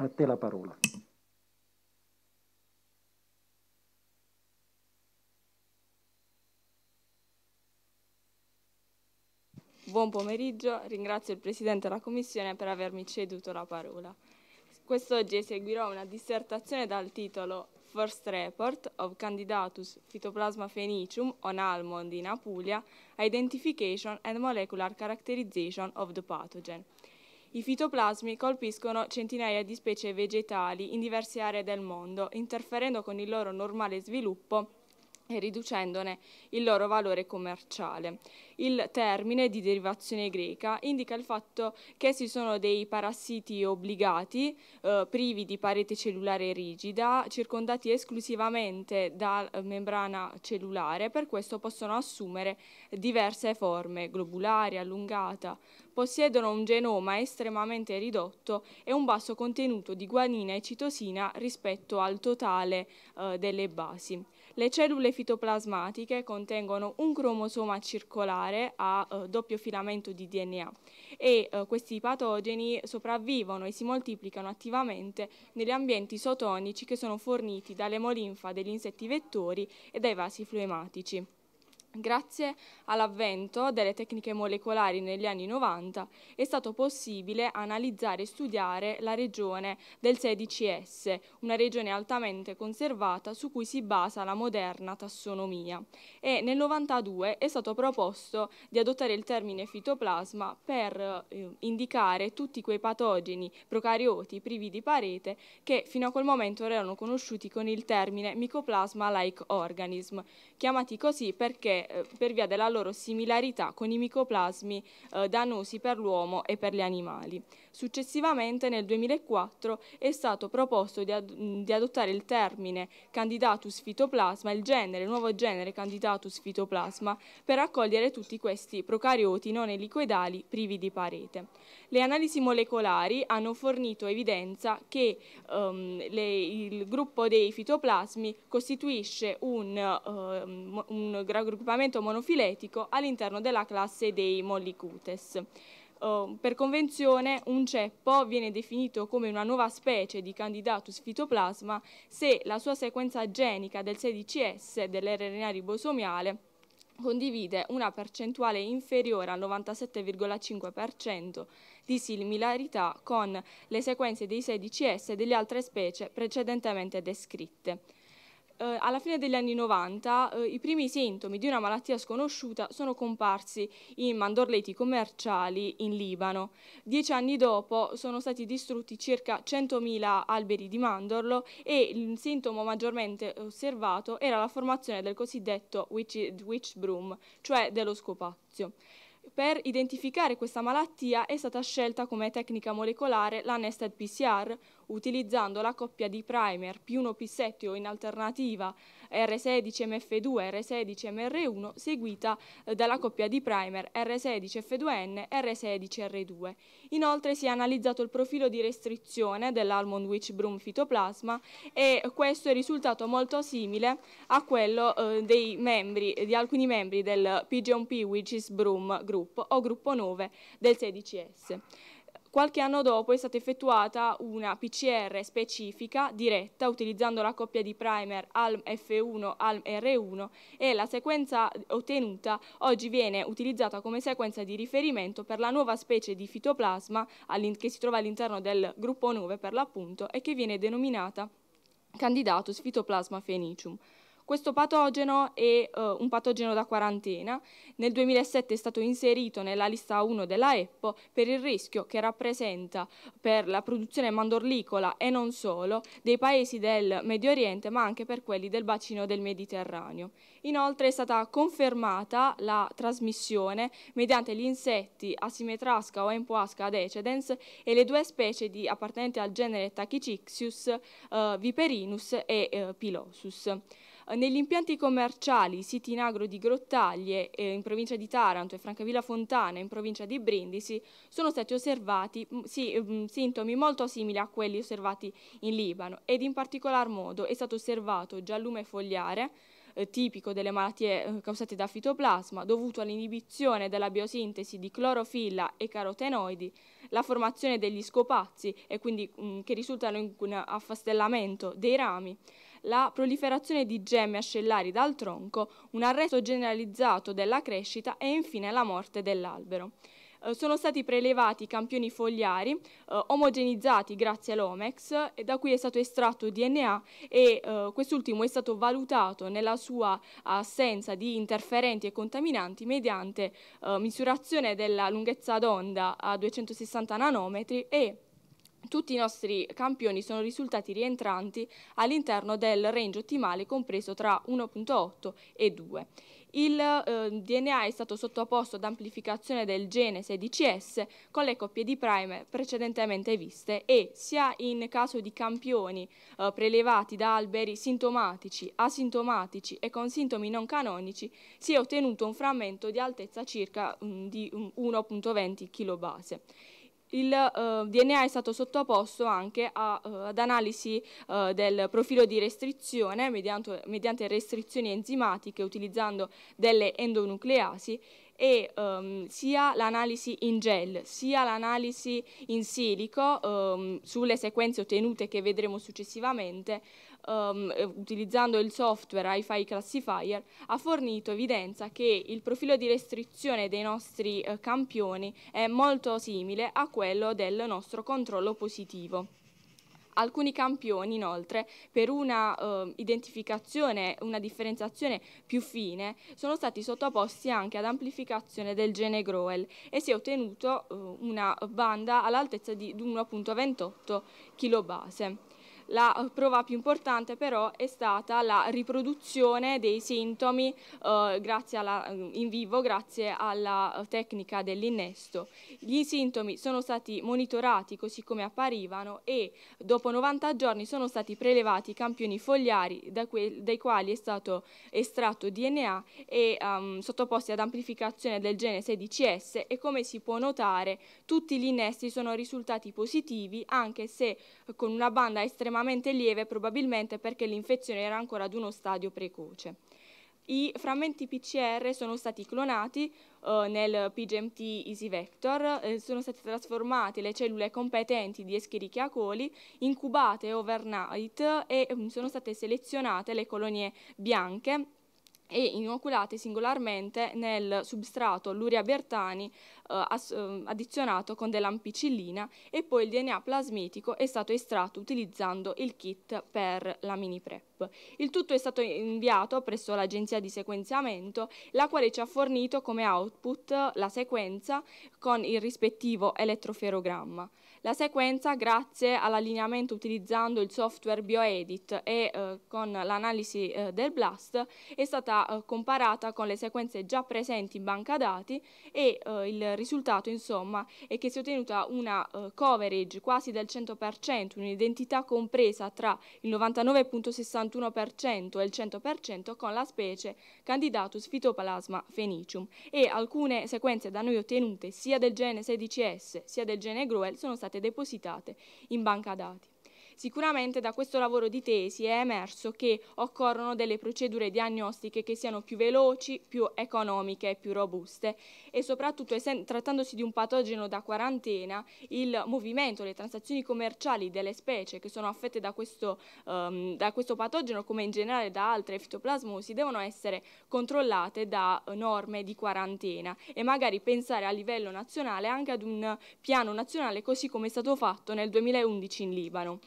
A te la parola. Buon pomeriggio, ringrazio il Presidente della Commissione per avermi ceduto la parola. Quest'oggi eseguirò una dissertazione dal titolo first report of Candidatus Phytoplasma Phoenicium on almond in Apulia, identification and molecular characterization of the pathogen. I fitoplasmi colpiscono centinaia di specie vegetali in diverse aree del mondo, interferendo con il loro normale sviluppo e riducendone il loro valore commerciale. Il termine di derivazione greca indica il fatto che essi sono dei parassiti obbligati, eh, privi di parete cellulare rigida, circondati esclusivamente da eh, membrana cellulare, per questo possono assumere diverse forme, globulare, allungata, possiedono un genoma estremamente ridotto e un basso contenuto di guanina e citosina rispetto al totale eh, delle basi. Le cellule fitoplasmatiche contengono un cromosoma circolare a eh, doppio filamento di DNA e eh, questi patogeni sopravvivono e si moltiplicano attivamente negli ambienti sotonici che sono forniti dall'emolinfa degli insetti vettori e dai vasi fluematici. Grazie all'avvento delle tecniche molecolari negli anni 90 è stato possibile analizzare e studiare la regione del 16S, una regione altamente conservata su cui si basa la moderna tassonomia e nel 92 è stato proposto di adottare il termine fitoplasma per eh, indicare tutti quei patogeni procarioti privi di parete che fino a quel momento erano conosciuti con il termine micoplasma-like organism, chiamati così perché eh, per via della loro similarità con i micoplasmi eh, dannosi per l'uomo e per gli animali. Successivamente nel 2004 è stato proposto di, ad di adottare il termine candidatus fitoplasma, il genere, il nuovo genere candidatus fitoplasma, per raccogliere tutti questi procarioti non elicoidali privi di parete. Le analisi molecolari hanno fornito evidenza che um, le, il gruppo dei fitoplasmi costituisce un, um, un raggruppamento monofiletico all'interno della classe dei mollicutes. Ehm, per convenzione un ceppo viene definito come una nuova specie di candidatus fitoplasma se la sua sequenza genica del 16S dell'RNA ribosomiale condivide una percentuale inferiore al 97,5% di similarità con le sequenze dei 16S delle altre specie precedentemente descritte eh, alla fine degli anni 90 eh, i primi sintomi di una malattia sconosciuta sono comparsi in mandorleti commerciali in Libano. Dieci anni dopo sono stati distrutti circa 100.000 alberi di mandorlo e il sintomo maggiormente osservato era la formazione del cosiddetto witch, witch broom, cioè dello scopazio per identificare questa malattia è stata scelta come tecnica molecolare la nested PCR, utilizzando la coppia di primer P1P7 o in alternativa R16MF2 R16MR1 seguita eh, dalla coppia di primer R16F2N R16R2. Inoltre si è analizzato il profilo di restrizione dell'Almond Witch Broom fitoplasma e questo è risultato molto simile a quello eh, membri, di alcuni membri del Pigeon P Witches Broom Group gruppo o gruppo 9 del 16S. Qualche anno dopo è stata effettuata una PCR specifica diretta utilizzando la coppia di primer ALM-F1, ALM-R1 e la sequenza ottenuta oggi viene utilizzata come sequenza di riferimento per la nuova specie di fitoplasma che si trova all'interno del gruppo 9 per l'appunto e che viene denominata Candidatus fitoplasma fenicium. Questo patogeno è uh, eh, un patogeno da quarantena. Nel 2007 è stato inserito nella lista 1 della EPPO per il rischio che rappresenta per la produzione mandorlicola e non solo dei paesi del Medio Oriente ma anche per quelli del bacino del Mediterraneo. Inoltre è stata confermata la trasmissione mediante gli insetti Asimetrasca o Empoasca decedens e le due specie di, appartenenti al genere Tachycixius uh, eh, viperinus e uh, pilosus negli impianti commerciali, siti in agro di Grottaglie eh, in provincia di Taranto e Francavilla Fontana in provincia di Brindisi sono stati osservati mm, sì, mm, sintomi molto simili a quelli osservati in Libano ed in particolar modo è stato osservato giallume fogliare, eh, tipico delle malattie eh, causate da fitoplasma dovuto all'inibizione della biosintesi di clorofilla e carotenoidi, la formazione degli scopazzi e quindi mh, mm, che risultano in un affastellamento dei rami, la proliferazione di gemme ascellari dal tronco, un arresto generalizzato della crescita e infine la morte dell'albero. Eh, sono stati prelevati campioni fogliari eh, omogenizzati grazie all'Omex da cui è stato estratto DNA e eh, quest'ultimo è stato valutato nella sua assenza di interferenti e contaminanti mediante eh, misurazione della lunghezza d'onda a 260 nanometri e tutti i nostri campioni sono risultati rientranti all'interno del range ottimale compreso tra 1.8 e 2. Il eh, DNA è stato sottoposto ad amplificazione del gene 16S con le coppie di prime precedentemente viste e sia in caso di campioni eh, prelevati da alberi sintomatici, asintomatici e con sintomi non canonici si è ottenuto un frammento di altezza circa mh, mm, di 1.20 mm, kB il eh, DNA è stato sottoposto anche a, eh, ad analisi eh, del profilo di restrizione mediante, mediante, restrizioni enzimatiche utilizzando delle endonucleasi e ehm, sia l'analisi in gel sia l'analisi in silico ehm, sulle sequenze ottenute che vedremo successivamente um, utilizzando il software hi fi Classifier, ha fornito evidenza che il profilo di restrizione dei nostri eh, campioni è molto simile a quello del nostro controllo positivo. Alcuni campioni, inoltre, per una eh, identificazione, una differenziazione più fine, sono stati sottoposti anche ad amplificazione del gene Groel e si è ottenuto eh, una banda all'altezza di 1.28 kilobase. La prova più importante però è stata la riproduzione dei sintomi eh, alla, eh, in vivo grazie alla eh, tecnica dell'innesto. Gli sintomi sono stati monitorati così come apparivano e dopo 90 giorni sono stati prelevati campioni fogliari da dai quali è stato estratto DNA e um, sottoposti ad amplificazione del gene 16S e come si può notare tutti gli innesti sono risultati positivi anche se con una banda estremamente estremamente lieve probabilmente perché l'infezione era ancora ad uno stadio precoce. I frammenti PCR sono stati clonati eh, nel PGMT Easy Vector, eh, sono state trasformate le cellule competenti di Escherichia coli, incubate overnight e eh, sono state selezionate le colonie bianche e inoculate singolarmente nel substrato Luria Bertani eh, ehm, addizionato con dell'ampicillina e poi il DNA plasmetico è stato estratto utilizzando il kit per la mini prep. Il tutto è stato inviato presso l'agenzia di sequenziamento, la quale ci ha fornito come output la sequenza con il rispettivo elettroferogramma. La sequenza, grazie all'allineamento utilizzando il software BioEdit e eh, con l'analisi eh, del BLAST, è stata eh, comparata con le sequenze già presenti in banca dati e eh, il risultato insomma è che si è ottenuta una eh, coverage quasi del 100%, un'identità compresa tra il 99.61% e il 100% con la specie Candidatus Phytoplasma fenicium e alcune sequenze da noi ottenute sia del gene 16S sia del gene Groel sono state depositate in banca dati. Sicuramente da questo lavoro di tesi è emerso che occorrono delle procedure diagnostiche che siano più veloci, più economiche e più robuste e soprattutto trattandosi di un patogeno da quarantena, il movimento, le transazioni commerciali delle specie che sono affette da questo, um, da questo patogeno come in generale da altre fitoplasmosi devono essere controllate da norme di quarantena e magari pensare a livello nazionale anche ad un piano nazionale così come è stato fatto nel 2011 in Libano.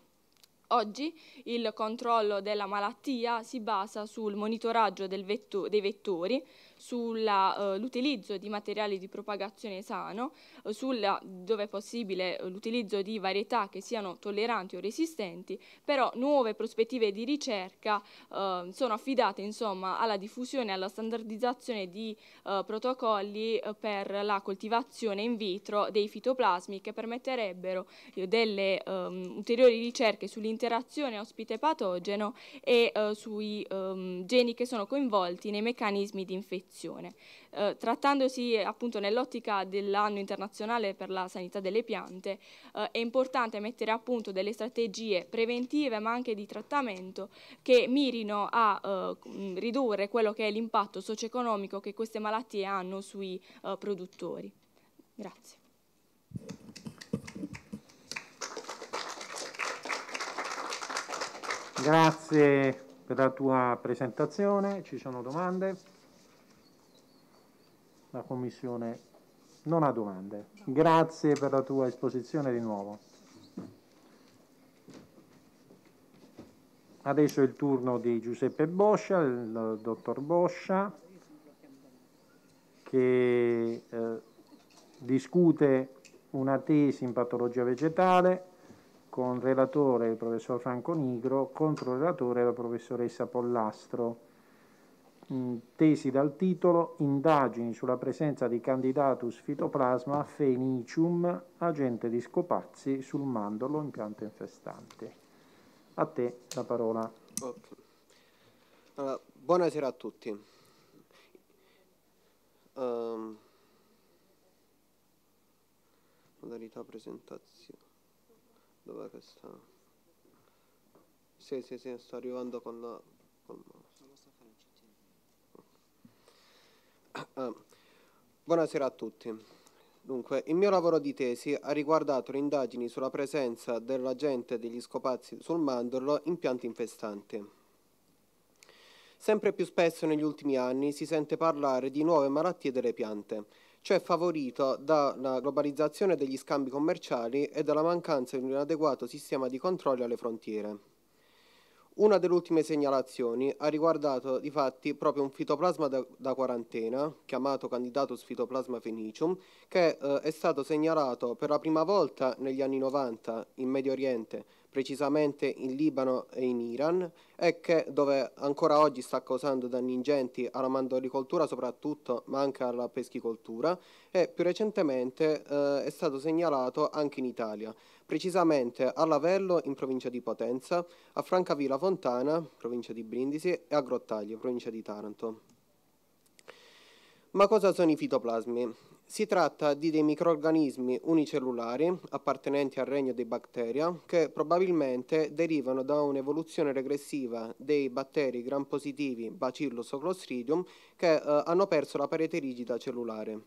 Oggi il controllo della malattia si basa sul monitoraggio vetto dei vettori, sull'utilizzo eh, di materiali di propagazione sano, eh, sulla, dove è possibile eh, l'utilizzo di varietà che siano tolleranti o resistenti, però nuove prospettive di ricerca ehm, sono affidate insomma, alla diffusione e alla standardizzazione di eh, protocolli per la coltivazione in vitro dei fitoplasmi che permetterebbero delle um, ulteriori ricerche sull'interazione ospite-patogeno e uh, sui um, geni che sono coinvolti nei meccanismi di infezione produzione. Eh, trattandosi appunto nell'ottica dell'anno internazionale per la sanità delle piante, eh, è importante mettere a punto delle strategie preventive ma anche di trattamento che mirino a eh, ridurre quello che è l'impatto socio-economico che queste malattie hanno sui eh, produttori. Grazie. Grazie per la tua presentazione, ci sono domande? la Commissione non ha domande. Grazie per la tua esposizione di nuovo. Adesso è il turno di Giuseppe Boscia, il dottor Boscia, che eh, discute una tesi in patologia vegetale con relatore il professor Franco Nigro, contro relatore la professoressa Pollastro tesi dal titolo Indagini sulla presenza di Candidatus fitoplasma fenicium, agente di Scopazzi sul mandorlo in impianto infestante. A te la parola. Okay. Allora, buonasera a tutti. Um, modalità presentazione. Dov'è che sta? Sì, sì, sì, sto arrivando con la... Con la. Eh, buonasera a tutti. Dunque, il mio lavoro di tesi ha riguardato le indagini sulla presenza dell'agente degli scopazzi sul mandorlo in piante infestanti. Sempre più spesso negli ultimi anni si sente parlare di nuove malattie delle piante, cioè favorito dalla globalizzazione degli scambi commerciali e dalla mancanza di un adeguato sistema di controlli alle frontiere. Una delle ultime segnalazioni ha riguardato di fatti proprio un fitoplasma da, da quarantena, chiamato Candidatus fitoplasma fenicium, che eh, è stato segnalato per la prima volta negli anni 90 in Medio Oriente precisamente in Libano e in Iran, e che dove ancora oggi sta causando danni ingenti alla mandorlicoltura soprattutto, ma anche alla peschicoltura, e più recentemente eh, è stato segnalato anche in Italia, precisamente a Lavello in provincia di Potenza, a Francavilla Fontana, provincia di Brindisi, e a Grottaglio, provincia di Taranto. Ma cosa sono i fitoplasmi? Si tratta di dei microorganismi unicellulari appartenenti al regno dei batteria che probabilmente derivano da un'evoluzione regressiva dei batteri gram positivi Bacillus clostridium che eh, hanno perso la parete rigida cellulare.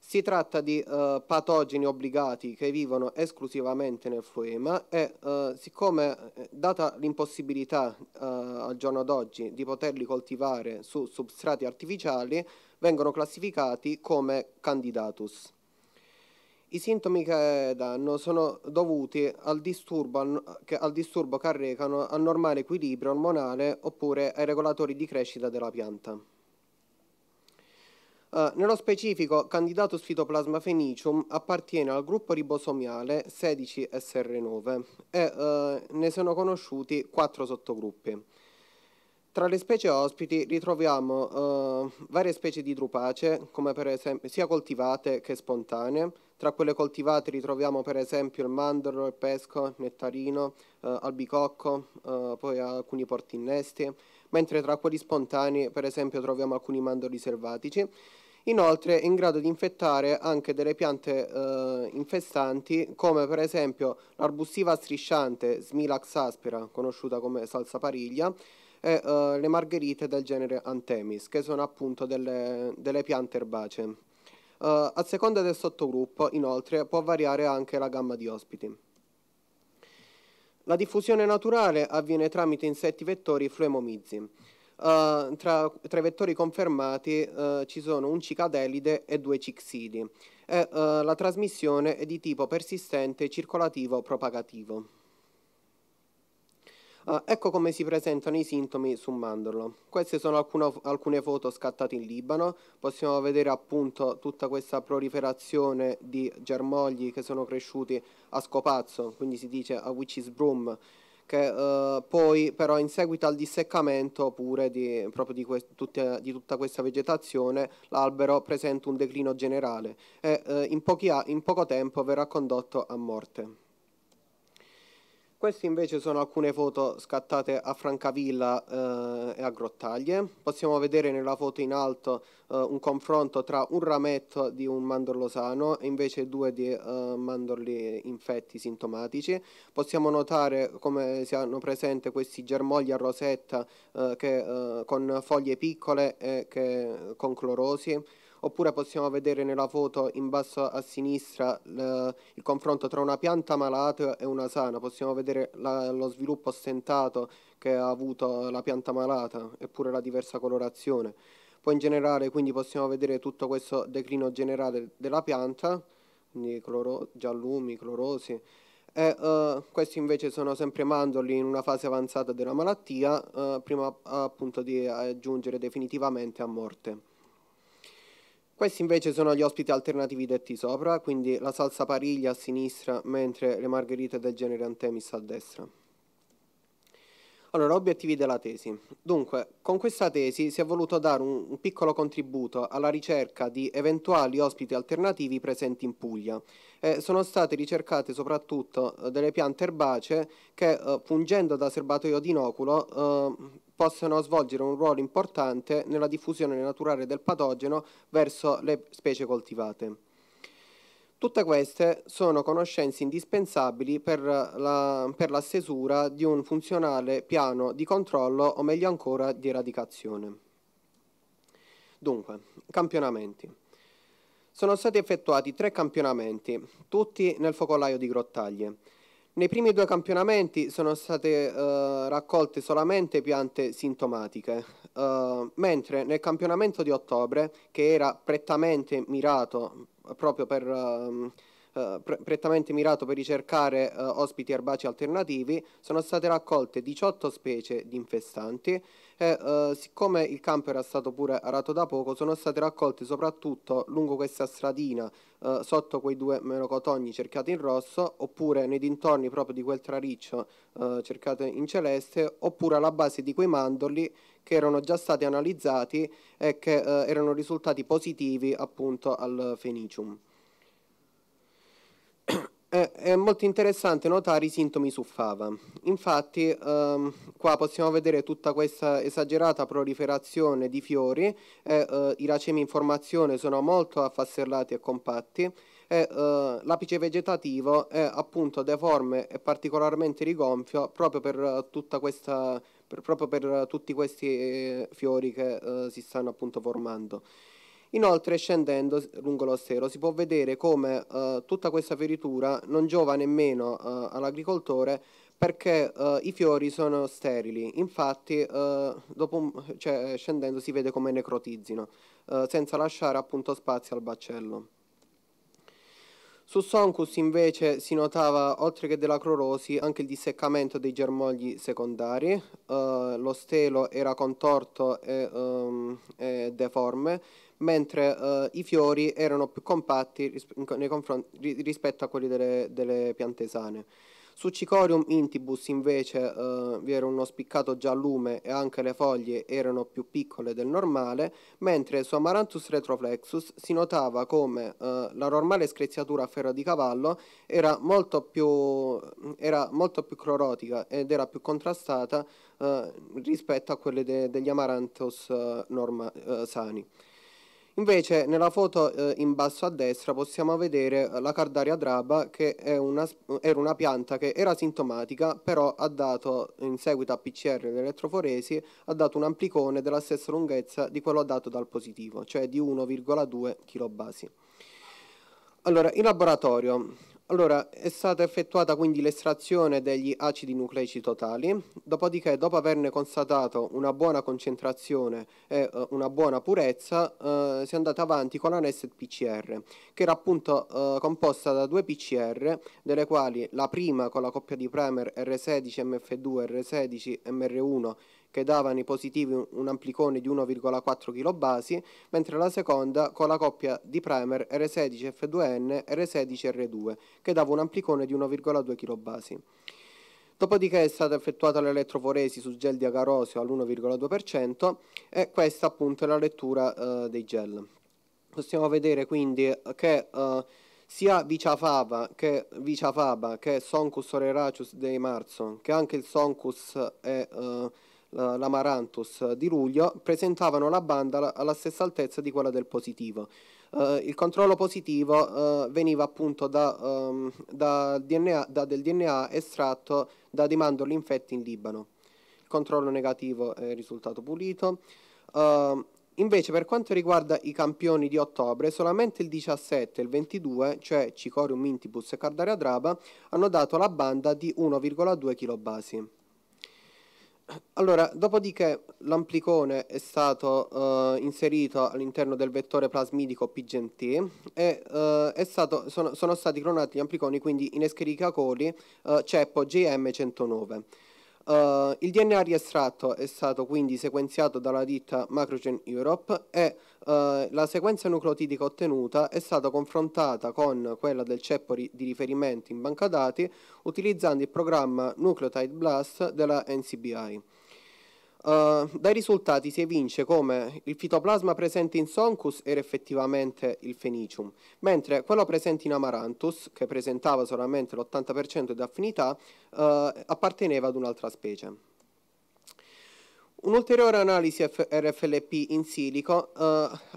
Si tratta di eh, patogeni obbligati che vivono esclusivamente nel floema e eh, siccome eh, data l'impossibilità eh, al giorno d'oggi di poterli coltivare su substrati artificiali vengono classificati come candidatus. I sintomi che danno sono dovuti al disturbo, al disturbo che arrecano al normale equilibrio ormonale oppure ai regolatori di crescita della pianta. Uh, nello specifico, Candidatus fitoplasma fenicium appartiene al gruppo ribosomiale 16SR9 e uh, ne sono conosciuti quattro sottogruppi. Tra le specie ospiti ritroviamo eh, varie specie di drupace, come per esempio sia coltivate che spontanee. Tra quelle coltivate ritroviamo per esempio il mandorlo, il pesco, il nettarino, eh, albicocco, eh, poi alcuni portinnesti, mentre tra quelli spontanei per esempio troviamo alcuni mandorli selvatici. Inoltre è in grado di infettare anche delle piante eh, infestanti come per esempio l'arbustiva strisciante Smilax aspera, conosciuta come salsa pariglia, e uh, le margherite del genere Antemis, che sono appunto delle, delle piante erbacee. Uh, a seconda del sottogruppo, inoltre, può variare anche la gamma di ospiti. La diffusione naturale avviene tramite insetti vettori fluemomizi. Uh, eh, tra, tra, i vettori confermati uh, ci sono un cicadelide e due cixidi e uh, la trasmissione è di tipo persistente circolativo propagativo. Uh, ecco come si presentano i sintomi su mandorlo. Queste sono alcune, alcune, foto scattate in Libano, possiamo vedere appunto tutta questa proliferazione di germogli che sono cresciuti a scopazzo, quindi si dice a witch's broom, che uh, poi però in seguito al disseccamento pure di, proprio di, tutta, di tutta questa vegetazione l'albero presenta un declino generale e uh, in, in poco tempo verrà condotto a morte. Queste invece sono alcune foto scattate a Francavilla eh, e a Grottaglie. Possiamo vedere nella foto in alto eh, un confronto tra un rametto di un mandorlo sano e invece due di eh, mandorli infetti sintomatici. Possiamo notare come siano presenti questi germogli a rosetta eh, che, eh, con foglie piccole e che, con clorosi oppure possiamo vedere nella foto in basso a sinistra le, il confronto tra una pianta malata e una sana, possiamo vedere la, lo sviluppo stentato che ha avuto la pianta malata eppure la diversa colorazione. Poi in generale quindi possiamo vedere tutto questo declino generale della pianta, quindi cloro, giallumi, clorosi, e, uh, questi invece sono sempre mandorli in una fase avanzata della malattia, uh, prima appunto di giungere definitivamente a morte. Questi invece sono gli ospiti alternativi detti sopra, quindi la salsa pariglia a sinistra, mentre le margherite del genere antemis a destra. Allora, obiettivi della tesi. Dunque, con questa tesi si è voluto dare un, un, piccolo contributo alla ricerca di eventuali ospiti alternativi presenti in Puglia. Eh, sono state ricercate soprattutto eh, delle piante erbacee che, eh, fungendo da serbatoio di d'inoculo, eh, possono svolgere un ruolo importante nella diffusione naturale del patogeno verso le specie coltivate. Tutte queste sono conoscenze indispensabili per la, per la stesura di un funzionale piano di controllo o meglio ancora di eradicazione. Dunque, campionamenti. Sono stati effettuati tre campionamenti, tutti nel focolaio di Grottaglie. Nei primi due campionamenti sono state uh, raccolte solamente piante sintomatiche, uh, mentre nel campionamento di ottobre, che era prettamente mirato eh, proprio per... Uh, Uh, prettamente mirato per ricercare uh, ospiti erbacei alternativi, sono state raccolte 18 specie di infestanti e eh, siccome il campo era stato pure arato da poco sono stati raccolti soprattutto lungo questa stradina eh, sotto quei due menocotogni cercati in rosso oppure nei dintorni proprio di quel trariccio eh, cercato in celeste oppure alla base di quei mandorli che erano già stati analizzati e che eh, erano risultati positivi appunto al fenicium. Eh, è molto interessante notare i sintomi su fava. Infatti, ehm, qua possiamo vedere tutta questa esagerata proliferazione di fiori, eh, eh, i racemi in formazione sono molto affasserlati e compatti, e eh, l'apice vegetativo è appunto deforme e particolarmente rigonfio proprio per, eh, questa, per, proprio per tutti questi eh, fiori che si stanno appunto formando. Inoltre scendendo lungo lo l'ossero si può vedere come eh, tutta questa fioritura non giova nemmeno eh, all'agricoltore perché eh, i fiori sono sterili, infatti eh, dopo, cioè, scendendo si vede come necrotizzino, eh, senza lasciare appunto spazio al baccello. Su Soncus invece si notava, oltre che della crorosi, anche il disseccamento dei germogli secondari, eh, lo stelo era contorto e, um, e deforme, mentre eh, i fiori erano più compatti ris rispetto a quelli delle, delle piante sane. Su Cicorium intibus invece eh, vi era uno spiccato giallume e anche le foglie erano più piccole del normale, mentre su Amaranthus retroflexus si notava come eh, la normale screziatura a ferro di cavallo era molto più, era molto più clorotica ed era più contrastata eh, rispetto a quelle de degli Amaranthus eh, eh, sani. Invece nella foto eh, in basso a destra possiamo vedere eh, la Cardaria draba che una, era una pianta che era sintomatica però ha dato in seguito a PCR ed elettroforesi ha dato un amplicone della stessa lunghezza di quello dato dal positivo, cioè di 1,2 kBasi. Allora, in laboratorio allora, è stata effettuata quindi l'estrazione degli acidi nucleici totali, dopodiché dopo averne constatato una buona concentrazione e eh, una buona purezza eh, si è andata avanti con la l'ANEST PCR, che era appunto eh, composta da due PCR, delle quali la prima con la coppia di primer R16 MF2 R16 MR1 che davano i positivi un amplicone di 1,4 kB, mentre la seconda con la coppia di primer R16F2N e R16R2, che dava un amplicone di 1,2 kB. Dopodiché è stata effettuata l'elettroforesi su gel di agarosio all'1,2% e questa appunto è la lettura eh, dei gel. Possiamo vedere quindi che eh, sia Viciafaba che, Viciafaba che Soncus oreracius dei Marzo, che anche il Soncus è... Eh, eh, l'Amaranthus di luglio presentavano la banda alla stessa altezza di quella del positivo. Uh, il controllo positivo uh, veniva appunto da, um, da, DNA, da, del DNA estratto da dei mandorli infetti in Libano. Il controllo negativo è risultato pulito. Uh, invece per quanto riguarda i campioni di ottobre, solamente il 17 e il 22, cioè Cicorium intibus e Cardaria draba, hanno dato la banda di 1,2 kilobasi. Allora, dopodiché l'amplicone è stato eh, inserito all'interno del vettore plasmidico PGMT e eh, stato, sono, sono, stati clonati gli ampliconi, quindi in Escherichia coli eh, CEPO GM109. Uh, il DNA riestratto è stato quindi sequenziato dalla ditta Macrogen Europe e uh, la sequenza nucleotidica ottenuta è stata confrontata con quella del ceppo ri di riferimento in banca dati utilizzando il programma Nucleotide Blast della NCBI. Uh, dai risultati si evince come il fitoplasma presente in Soncus era effettivamente il Fenicium, mentre quello presente in Amaranthus, che presentava solamente l'80% di affinità, uh, apparteneva ad un'altra specie. Un'ulteriore analisi F RFLP in silico uh,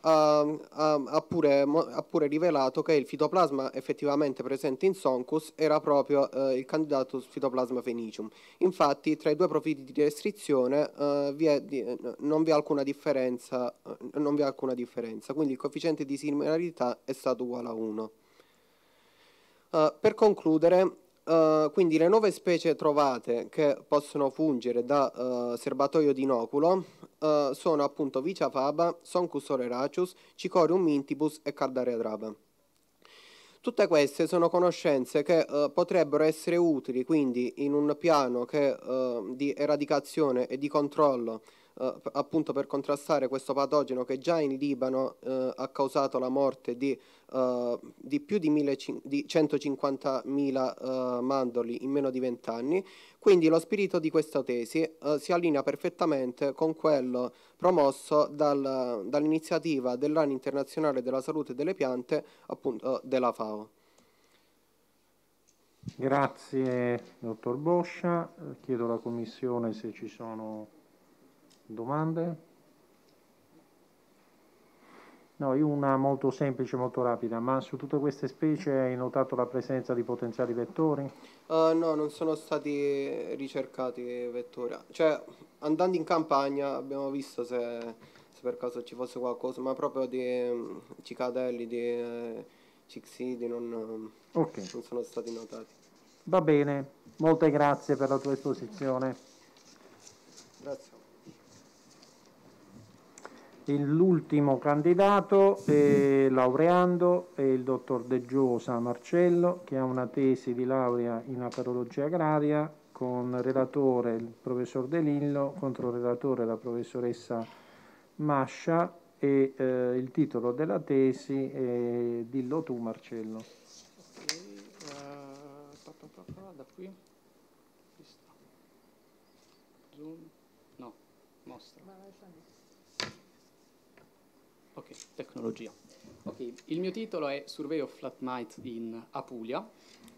ha, ha, pure, ha, pure, rivelato che il fitoplasma effettivamente presente in Soncus era proprio uh, il candidato fitoplasma fenicium. Infatti tra i due profili di restrizione uh, vi di, non, vi non, vi è alcuna differenza, quindi il coefficiente di similarità è stato uguale a 1. per concludere, eh, quindi le nuove specie trovate che possono fungere da uh, serbatoio di inoculo uh, sono appunto Vicia faba, Soncus oleracus, Cicorium mintibus e Cardarea draba. Tutte queste sono conoscenze che potrebbero essere utili quindi in un piano che, di eradicazione e di controllo appunto per contrastare questo patogeno che già in Libano ha causato la morte di eh, di più di, mille, di 150.000 uh, eh, mandorli in meno di 20 anni, quindi lo spirito di questa tesi uh, si allinea perfettamente con quello promosso dal, dall'iniziativa dell'anno internazionale della salute delle piante, appunto della FAO. Grazie dottor Boscia, chiedo alla Commissione se ci sono domande. No, io una molto semplice, molto rapida, ma su tutte queste specie hai notato la presenza di potenziali vettori? Uh, no, non sono stati ricercati vettori. Cioè, andando in campagna abbiamo visto se, se per caso ci fosse qualcosa, ma proprio di um, cicadelli, di eh, cixidi non, okay. non sono stati notati. Va bene, molte grazie per la tua esposizione. L'ultimo candidato eh, laureando è il dottor De Giosa Marcello che ha una tesi di laurea in aperologia agraria con relatore il professor De Lillo, controrelatore la professoressa Mascia e eh, il titolo della tesi è Dillo tu Marcello. Okay, uh, no, mostra. Ok, tecnologia. Okay. il mio titolo è Survey of Flatmite in Apulia.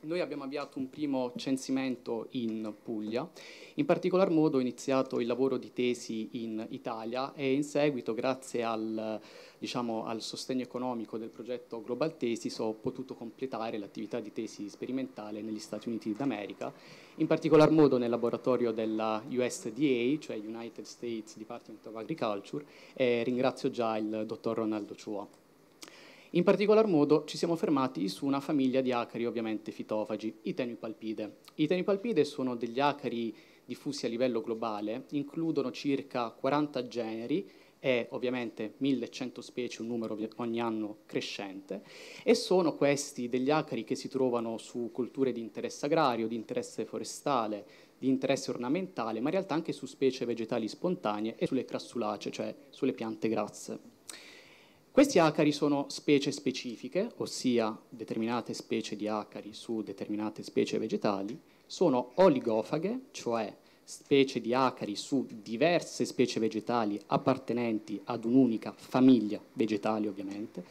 Noi abbiamo avviato un primo censimento in Puglia, in particolar modo ho iniziato il lavoro di tesi in Italia e in seguito, grazie al, diciamo, al sostegno economico del progetto Global Tesis, ho potuto completare l'attività di tesi sperimentale negli Stati Uniti d'America in particolar modo nel laboratorio della USDA, cioè United States Department of Agriculture, e ringrazio già il dottor Ronaldo Chua. In particolar modo ci siamo fermati su una famiglia di acari ovviamente fitofagi, i tenipalpide. I tenipalpide sono degli acari diffusi a livello globale, includono circa 40 generi è ovviamente 1100 specie, un numero ogni anno crescente, e sono questi degli acari che si trovano su colture di interesse agrario, di interesse forestale, di interesse ornamentale, ma in realtà anche su specie vegetali spontanee e sulle crassulacee, cioè sulle piante grasse. Questi acari sono specie specifiche, ossia determinate specie di acari su determinate specie vegetali, sono oligofaghe, cioè specie di acari su diverse specie vegetali appartenenti ad un'unica famiglia vegetale ovviamente,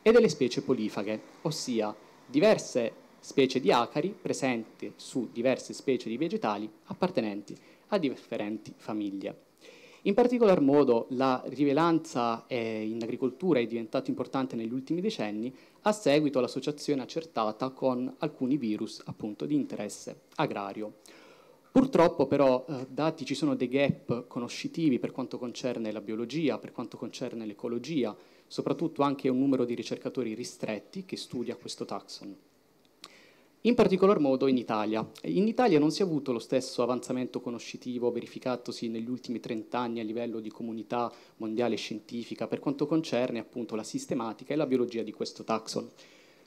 e delle specie polifaghe, ossia diverse specie di acari presenti su diverse specie di vegetali appartenenti a differenti famiglie. In particolar modo la rivelanza eh, in agricoltura è diventata importante negli ultimi decenni a seguito all'associazione accertata con alcuni virus appunto, di interesse agrario. Purtroppo però eh, dati ci sono dei gap conoscitivi per quanto concerne la biologia, per quanto concerne l'ecologia, soprattutto anche un numero di ricercatori ristretti che studia questo taxon. In particolar modo in Italia. In Italia non si è avuto lo stesso avanzamento conoscitivo verificatosi negli ultimi 30 anni a livello di comunità mondiale scientifica per quanto concerne appunto la sistematica e la biologia di questo taxon.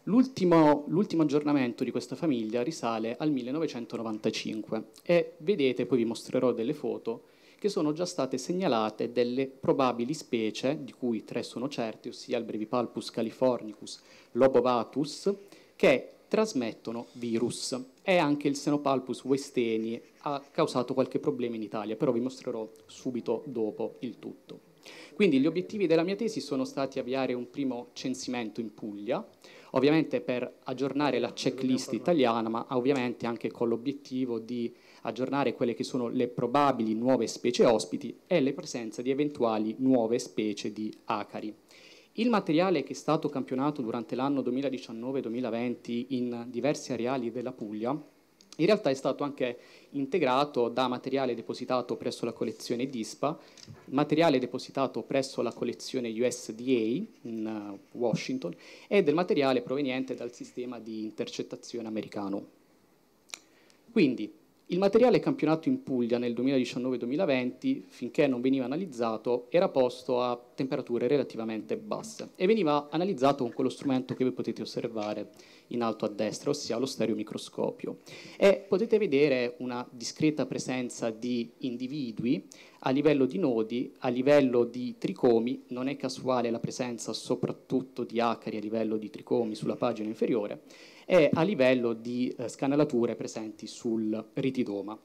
L'ultimo, aggiornamento di questa famiglia risale al 1995 e vedete, poi vi mostrerò delle foto, che sono già state segnalate delle probabili specie, di cui tre sono certe, ossia il Brevipalpus californicus, l'Obovatus, che trasmettono virus e anche il Senopalpus westeni ha causato qualche problema in Italia, però vi mostrerò subito dopo il tutto. Quindi gli obiettivi della mia tesi sono stati avviare un primo censimento in Puglia, ovviamente per aggiornare la checklist italiana, ma ovviamente anche con l'obiettivo di aggiornare quelle che sono le probabili nuove specie ospiti e le presenze di eventuali nuove specie di acari. Il materiale che è stato campionato durante l'anno 2019-2020 in diversi areali della Puglia in realtà è stato anche integrato da materiale depositato presso la collezione DISPA, materiale depositato presso la collezione USDA in uh, Washington e del materiale proveniente dal sistema di intercettazione americano. Quindi il materiale campionato in Puglia nel 2019-2020, finché non veniva analizzato, era posto a temperature relativamente basse e veniva analizzato con quello strumento che voi potete osservare in alto a destra, ossia lo stereomicroscopio. E potete vedere una discreta presenza di individui a livello di nodi, a livello di tricomi, non è casuale la presenza soprattutto di acari a livello di tricomi sulla pagina inferiore, e a livello di eh, scanalature presenti sul ritidoma.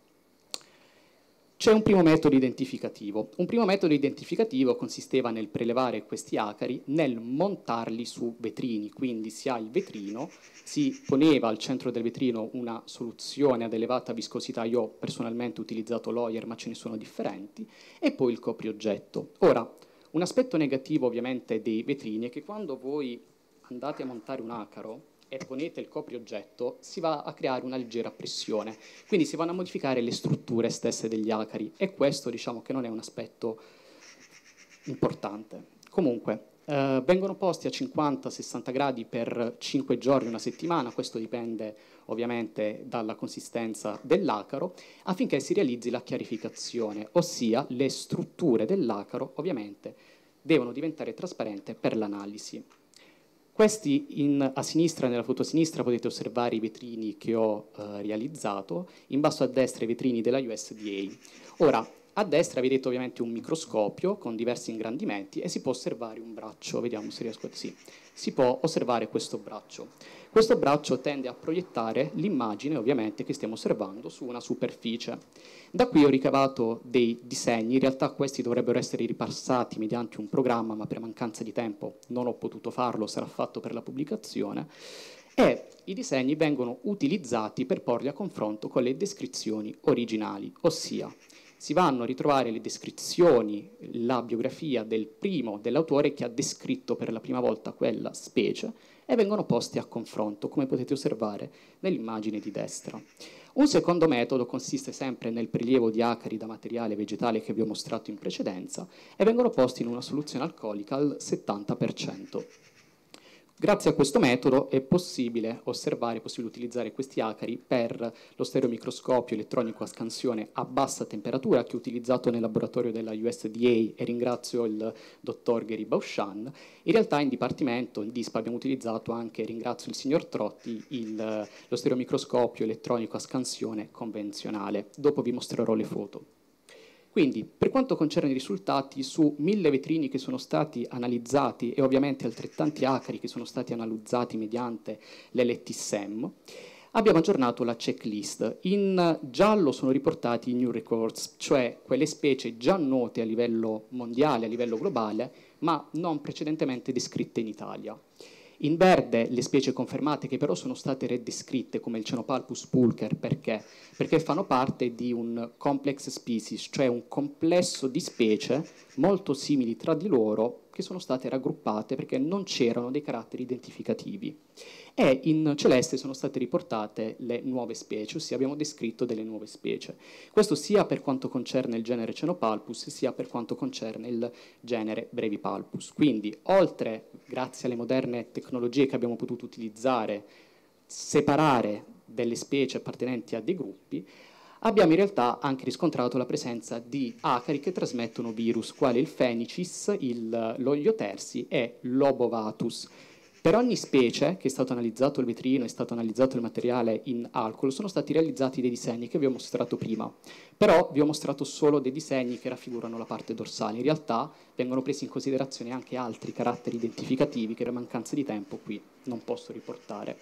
C'è un primo metodo identificativo. Un primo metodo identificativo consisteva nel prelevare questi acari, nel montarli su vetrini, quindi si ha il vetrino, si poneva al centro del vetrino una soluzione ad elevata viscosità, io ho personalmente utilizzato Lawyer ma ce ne sono differenti, e poi il coprioggetto. Ora, un aspetto negativo ovviamente dei vetrini è che quando voi andate a montare un acaro, e ponete il coprioggetto, si va a creare una leggera pressione. Quindi si vanno a modificare le strutture stesse degli acari e questo diciamo che non è un aspetto importante. Comunque, eh, vengono posti a 50-60 gradi per 5 giorni, una settimana, questo dipende ovviamente dalla consistenza dell'acaro, affinché si realizzi la chiarificazione, ossia le strutture dell'acaro ovviamente devono diventare trasparenti per l'analisi. Questi in, a sinistra, nella foto a sinistra, potete osservare i vetrini che ho eh, realizzato, in basso a destra i vetrini della USDA. Ora, a destra vedete ovviamente un microscopio con diversi ingrandimenti e si può osservare un braccio, vediamo se riesco a... Sì, si può osservare questo braccio. Questo braccio tende a proiettare l'immagine, ovviamente, che stiamo osservando su una superficie. Da qui ho ricavato dei disegni, in realtà questi dovrebbero essere ripassati mediante un programma, ma per mancanza di tempo non ho potuto farlo, sarà fatto per la pubblicazione, e i disegni vengono utilizzati per porli a confronto con le descrizioni originali, ossia si vanno a ritrovare le descrizioni, la biografia del primo, dell'autore che ha descritto per la prima volta quella specie, e vengono posti a confronto, come potete osservare nell'immagine di destra. Un secondo metodo consiste sempre nel prelievo di acari da materiale vegetale che vi ho mostrato in precedenza e vengono posti in una soluzione alcolica al 70%. Grazie a questo metodo è possibile osservare, è possibile utilizzare questi acari per lo stereomicroscopio elettronico a scansione a bassa temperatura che ho utilizzato nel laboratorio della USDA e ringrazio il dottor Gary Bauchan. In realtà in dipartimento, in DISPA, abbiamo utilizzato anche, ringrazio il signor Trotti, il, lo stereomicroscopio elettronico a scansione convenzionale. Dopo vi mostrerò le foto. Quindi, per quanto concerne i risultati, su mille vetrini che sono stati analizzati e ovviamente altrettanti acari che sono stati analizzati mediante l'LTSEM, abbiamo aggiornato la checklist. In giallo sono riportati i new records, cioè quelle specie già note a livello mondiale, a livello globale, ma non precedentemente descritte in Italia. In verde le specie confermate che però sono state redescritte come il Cenopalpus pulcher, perché? Perché fanno parte di un complex species, cioè un complesso di specie molto simili tra di loro che sono state raggruppate perché non c'erano dei caratteri identificativi e in celeste sono state riportate le nuove specie, ossia abbiamo descritto delle nuove specie. Questo sia per quanto concerne il genere Cenopalpus, sia per quanto concerne il genere Brevipalpus. Quindi, oltre, grazie alle moderne tecnologie che abbiamo potuto utilizzare, separare delle specie appartenenti a dei gruppi, abbiamo in realtà anche riscontrato la presenza di acari che trasmettono virus, quali il Fenicis, il, tersi e l'Obovatus. Per ogni specie che è stato analizzato il vetrino, è stato analizzato il materiale in alcol, sono stati realizzati dei disegni che vi ho mostrato prima, però vi ho mostrato solo dei disegni che raffigurano la parte dorsale, in realtà vengono presi in considerazione anche altri caratteri identificativi che per mancanza di tempo qui non posso riportare.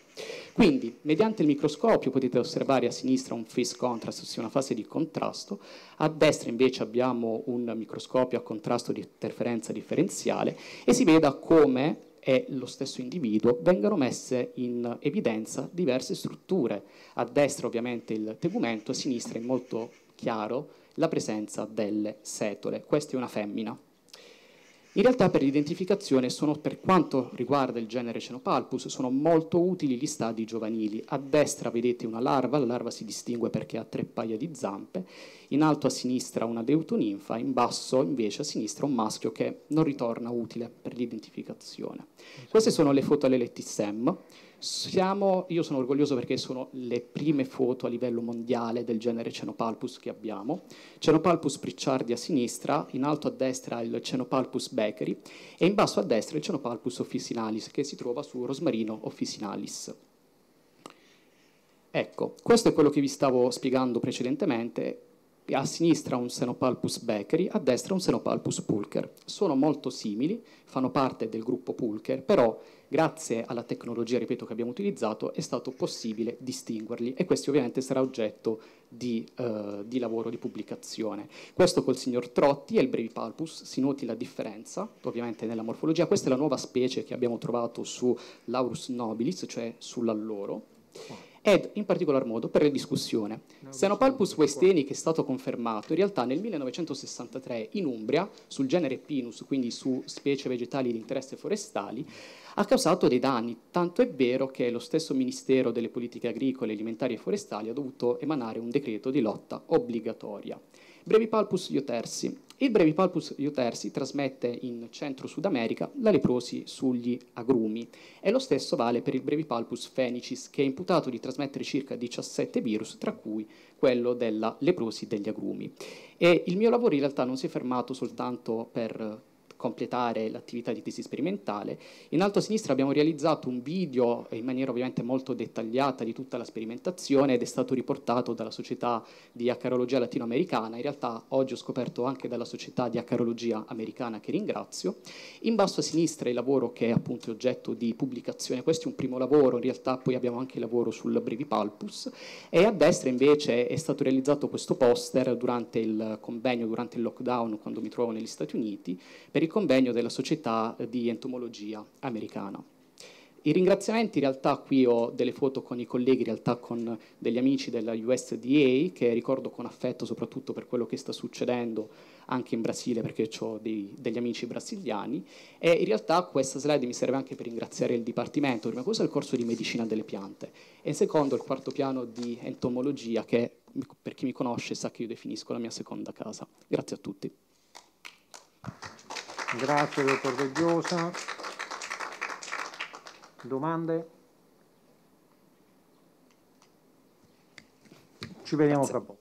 Quindi, mediante il microscopio potete osservare a sinistra un phase contrast, ossia una fase di contrasto, a destra invece abbiamo un microscopio a contrasto di interferenza differenziale e si veda come e lo stesso individuo, vengono messe in evidenza diverse strutture. A destra ovviamente il tegumento, a sinistra è molto chiaro la presenza delle setole. Questa è una femmina. In realtà per l'identificazione sono, per quanto riguarda il genere Cenopalpus, sono molto utili gli stadi giovanili. A destra vedete una larva, la larva si distingue perché ha tre paia di zampe, in alto a sinistra una deutoninfa, in basso invece a sinistra un maschio che non ritorna utile per l'identificazione. Queste sono le foto alle all'LTSEM. Siamo, io sono orgoglioso perché sono le prime foto a livello mondiale del genere Cenopalpus che abbiamo. Cenopalpus Pricciardi a sinistra, in alto a destra il Cenopalpus Beckeri e in basso a destra il Cenopalpus officinalis che si trova su Rosmarino officinalis. Ecco, questo è quello che vi stavo spiegando precedentemente. A sinistra un Cenopalpus Beckeri, a destra un Cenopalpus Pulcher. Sono molto simili, fanno parte del gruppo Pulcher, però grazie alla tecnologia, ripeto, che abbiamo utilizzato, è stato possibile distinguerli e questi ovviamente sarà oggetto di, eh, di lavoro di pubblicazione. Questo col signor Trotti e il Brevi Palpus, si noti la differenza, ovviamente nella morfologia, questa è la nuova specie che abbiamo trovato su Laurus nobilis, cioè sull'alloro ed in particolar modo per la discussione. Senopalpus westeni, che è stato confermato, in realtà nel 1963 in Umbria, sul genere Pinus, quindi su specie vegetali di interesse forestali, ha causato dei danni, tanto è vero che lo stesso Ministero delle Politiche Agricole, Alimentari e Forestali ha dovuto emanare un decreto di lotta obbligatoria. Brevi palpus iotersi, il Brevi Palpus jutersi trasmette in Centro-Sud America la leprosi sugli agrumi e lo stesso vale per il Brevi Palpus fenicis che è imputato di trasmettere circa 17 virus tra cui quello della leprosi degli agrumi. E il mio lavoro in realtà non si è fermato soltanto per completare l'attività di tesi sperimentale. In alto a sinistra abbiamo realizzato un video in maniera ovviamente molto dettagliata di tutta la sperimentazione ed è stato riportato dalla Società di Accarologia Latinoamericana, in realtà oggi ho scoperto anche dalla Società di Accarologia Americana che ringrazio. In basso a sinistra il lavoro che è appunto oggetto di pubblicazione, questo è un primo lavoro, in realtà poi abbiamo anche il lavoro sul brevipalpus e a destra invece è stato realizzato questo poster durante il convegno, durante il lockdown quando mi trovo negli Stati Uniti, per il il convegno della Società di Entomologia Americana. I ringraziamenti, in realtà qui ho delle foto con i colleghi, in realtà con degli amici della USDA, che ricordo con affetto soprattutto per quello che sta succedendo anche in Brasile, perché ho dei, degli amici brasiliani, e in realtà questa slide mi serve anche per ringraziare il Dipartimento, prima cosa il corso di Medicina delle Piante, e in secondo il quarto piano di Entomologia, che per chi mi conosce sa che io definisco la mia seconda casa. Grazie a tutti. Grazie dottor Veggiosa. Domande? Ci vediamo Grazie. fra poco.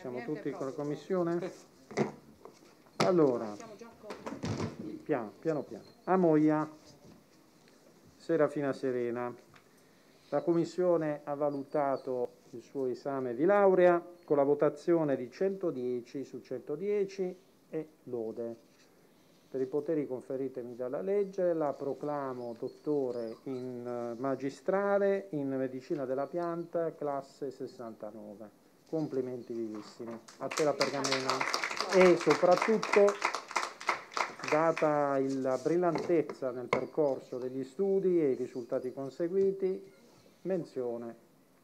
Siamo tutti con la commissione? Allora, piano piano. piano. Amoia, Serafina Serena. La commissione ha valutato il suo esame di laurea con la votazione di 110 su 110 e lode. Per i poteri conferitemi dalla legge la proclamo dottore in magistrale in medicina della pianta classe 69 complimenti vivissimi a te la pergamena e soprattutto data la brillantezza nel percorso degli studi e i risultati conseguiti, menzione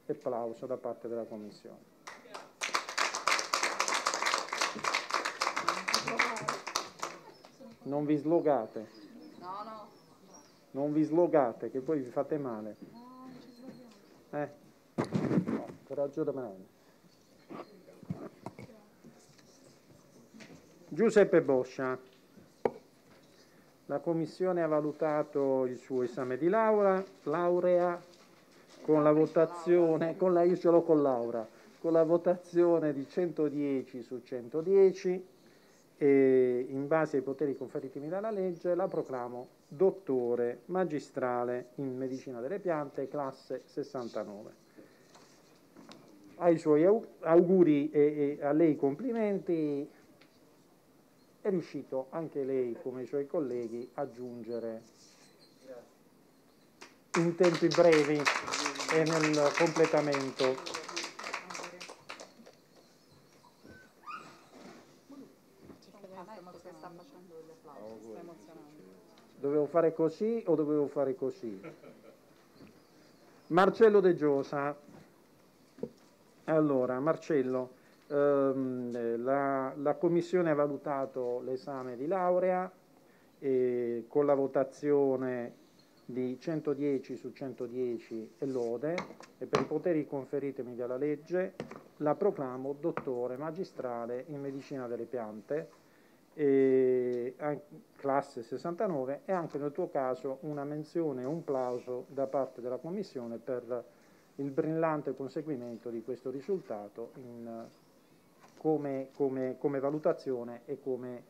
e applauso da parte della Commissione. Non vi slogate, non vi slogate che voi vi fate male. Eh, no, coraggio da manare. Giuseppe Boscia. La Commissione ha valutato il suo esame di laurea, laurea con la votazione, con la, io ce l'ho con Laura, con la votazione di 110 su 110 e in base ai poteri conferitimi dalla legge la proclamo dottore magistrale in medicina delle piante classe 69. Ai suoi auguri e, e a lei complimenti è riuscito anche lei, come i suoi colleghi, a giungere in tempi brevi e nel completamento. Dovevo fare così o dovevo fare così? Marcello De Giosa. Allora, Marcello, ehm, la, la, Commissione ha valutato l'esame di laurea eh, con la votazione di 110 su 110 e lode e per i poteri conferitemi dalla legge la proclamo dottore magistrale in medicina delle piante e, classe 69 e anche nel tuo caso una menzione e un plauso da parte della Commissione per il brillante conseguimento di questo risultato in come, come, come valutazione e come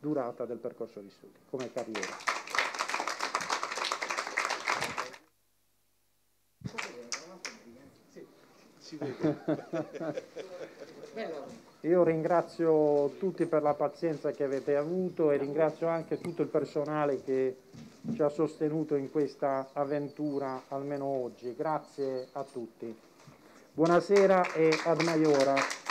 durata del percorso di studio, come carriera. Io ringrazio tutti per la pazienza che avete avuto e ringrazio anche tutto il personale che ci ha sostenuto in questa avventura, almeno oggi. Grazie a tutti. Buonasera e ad maiora.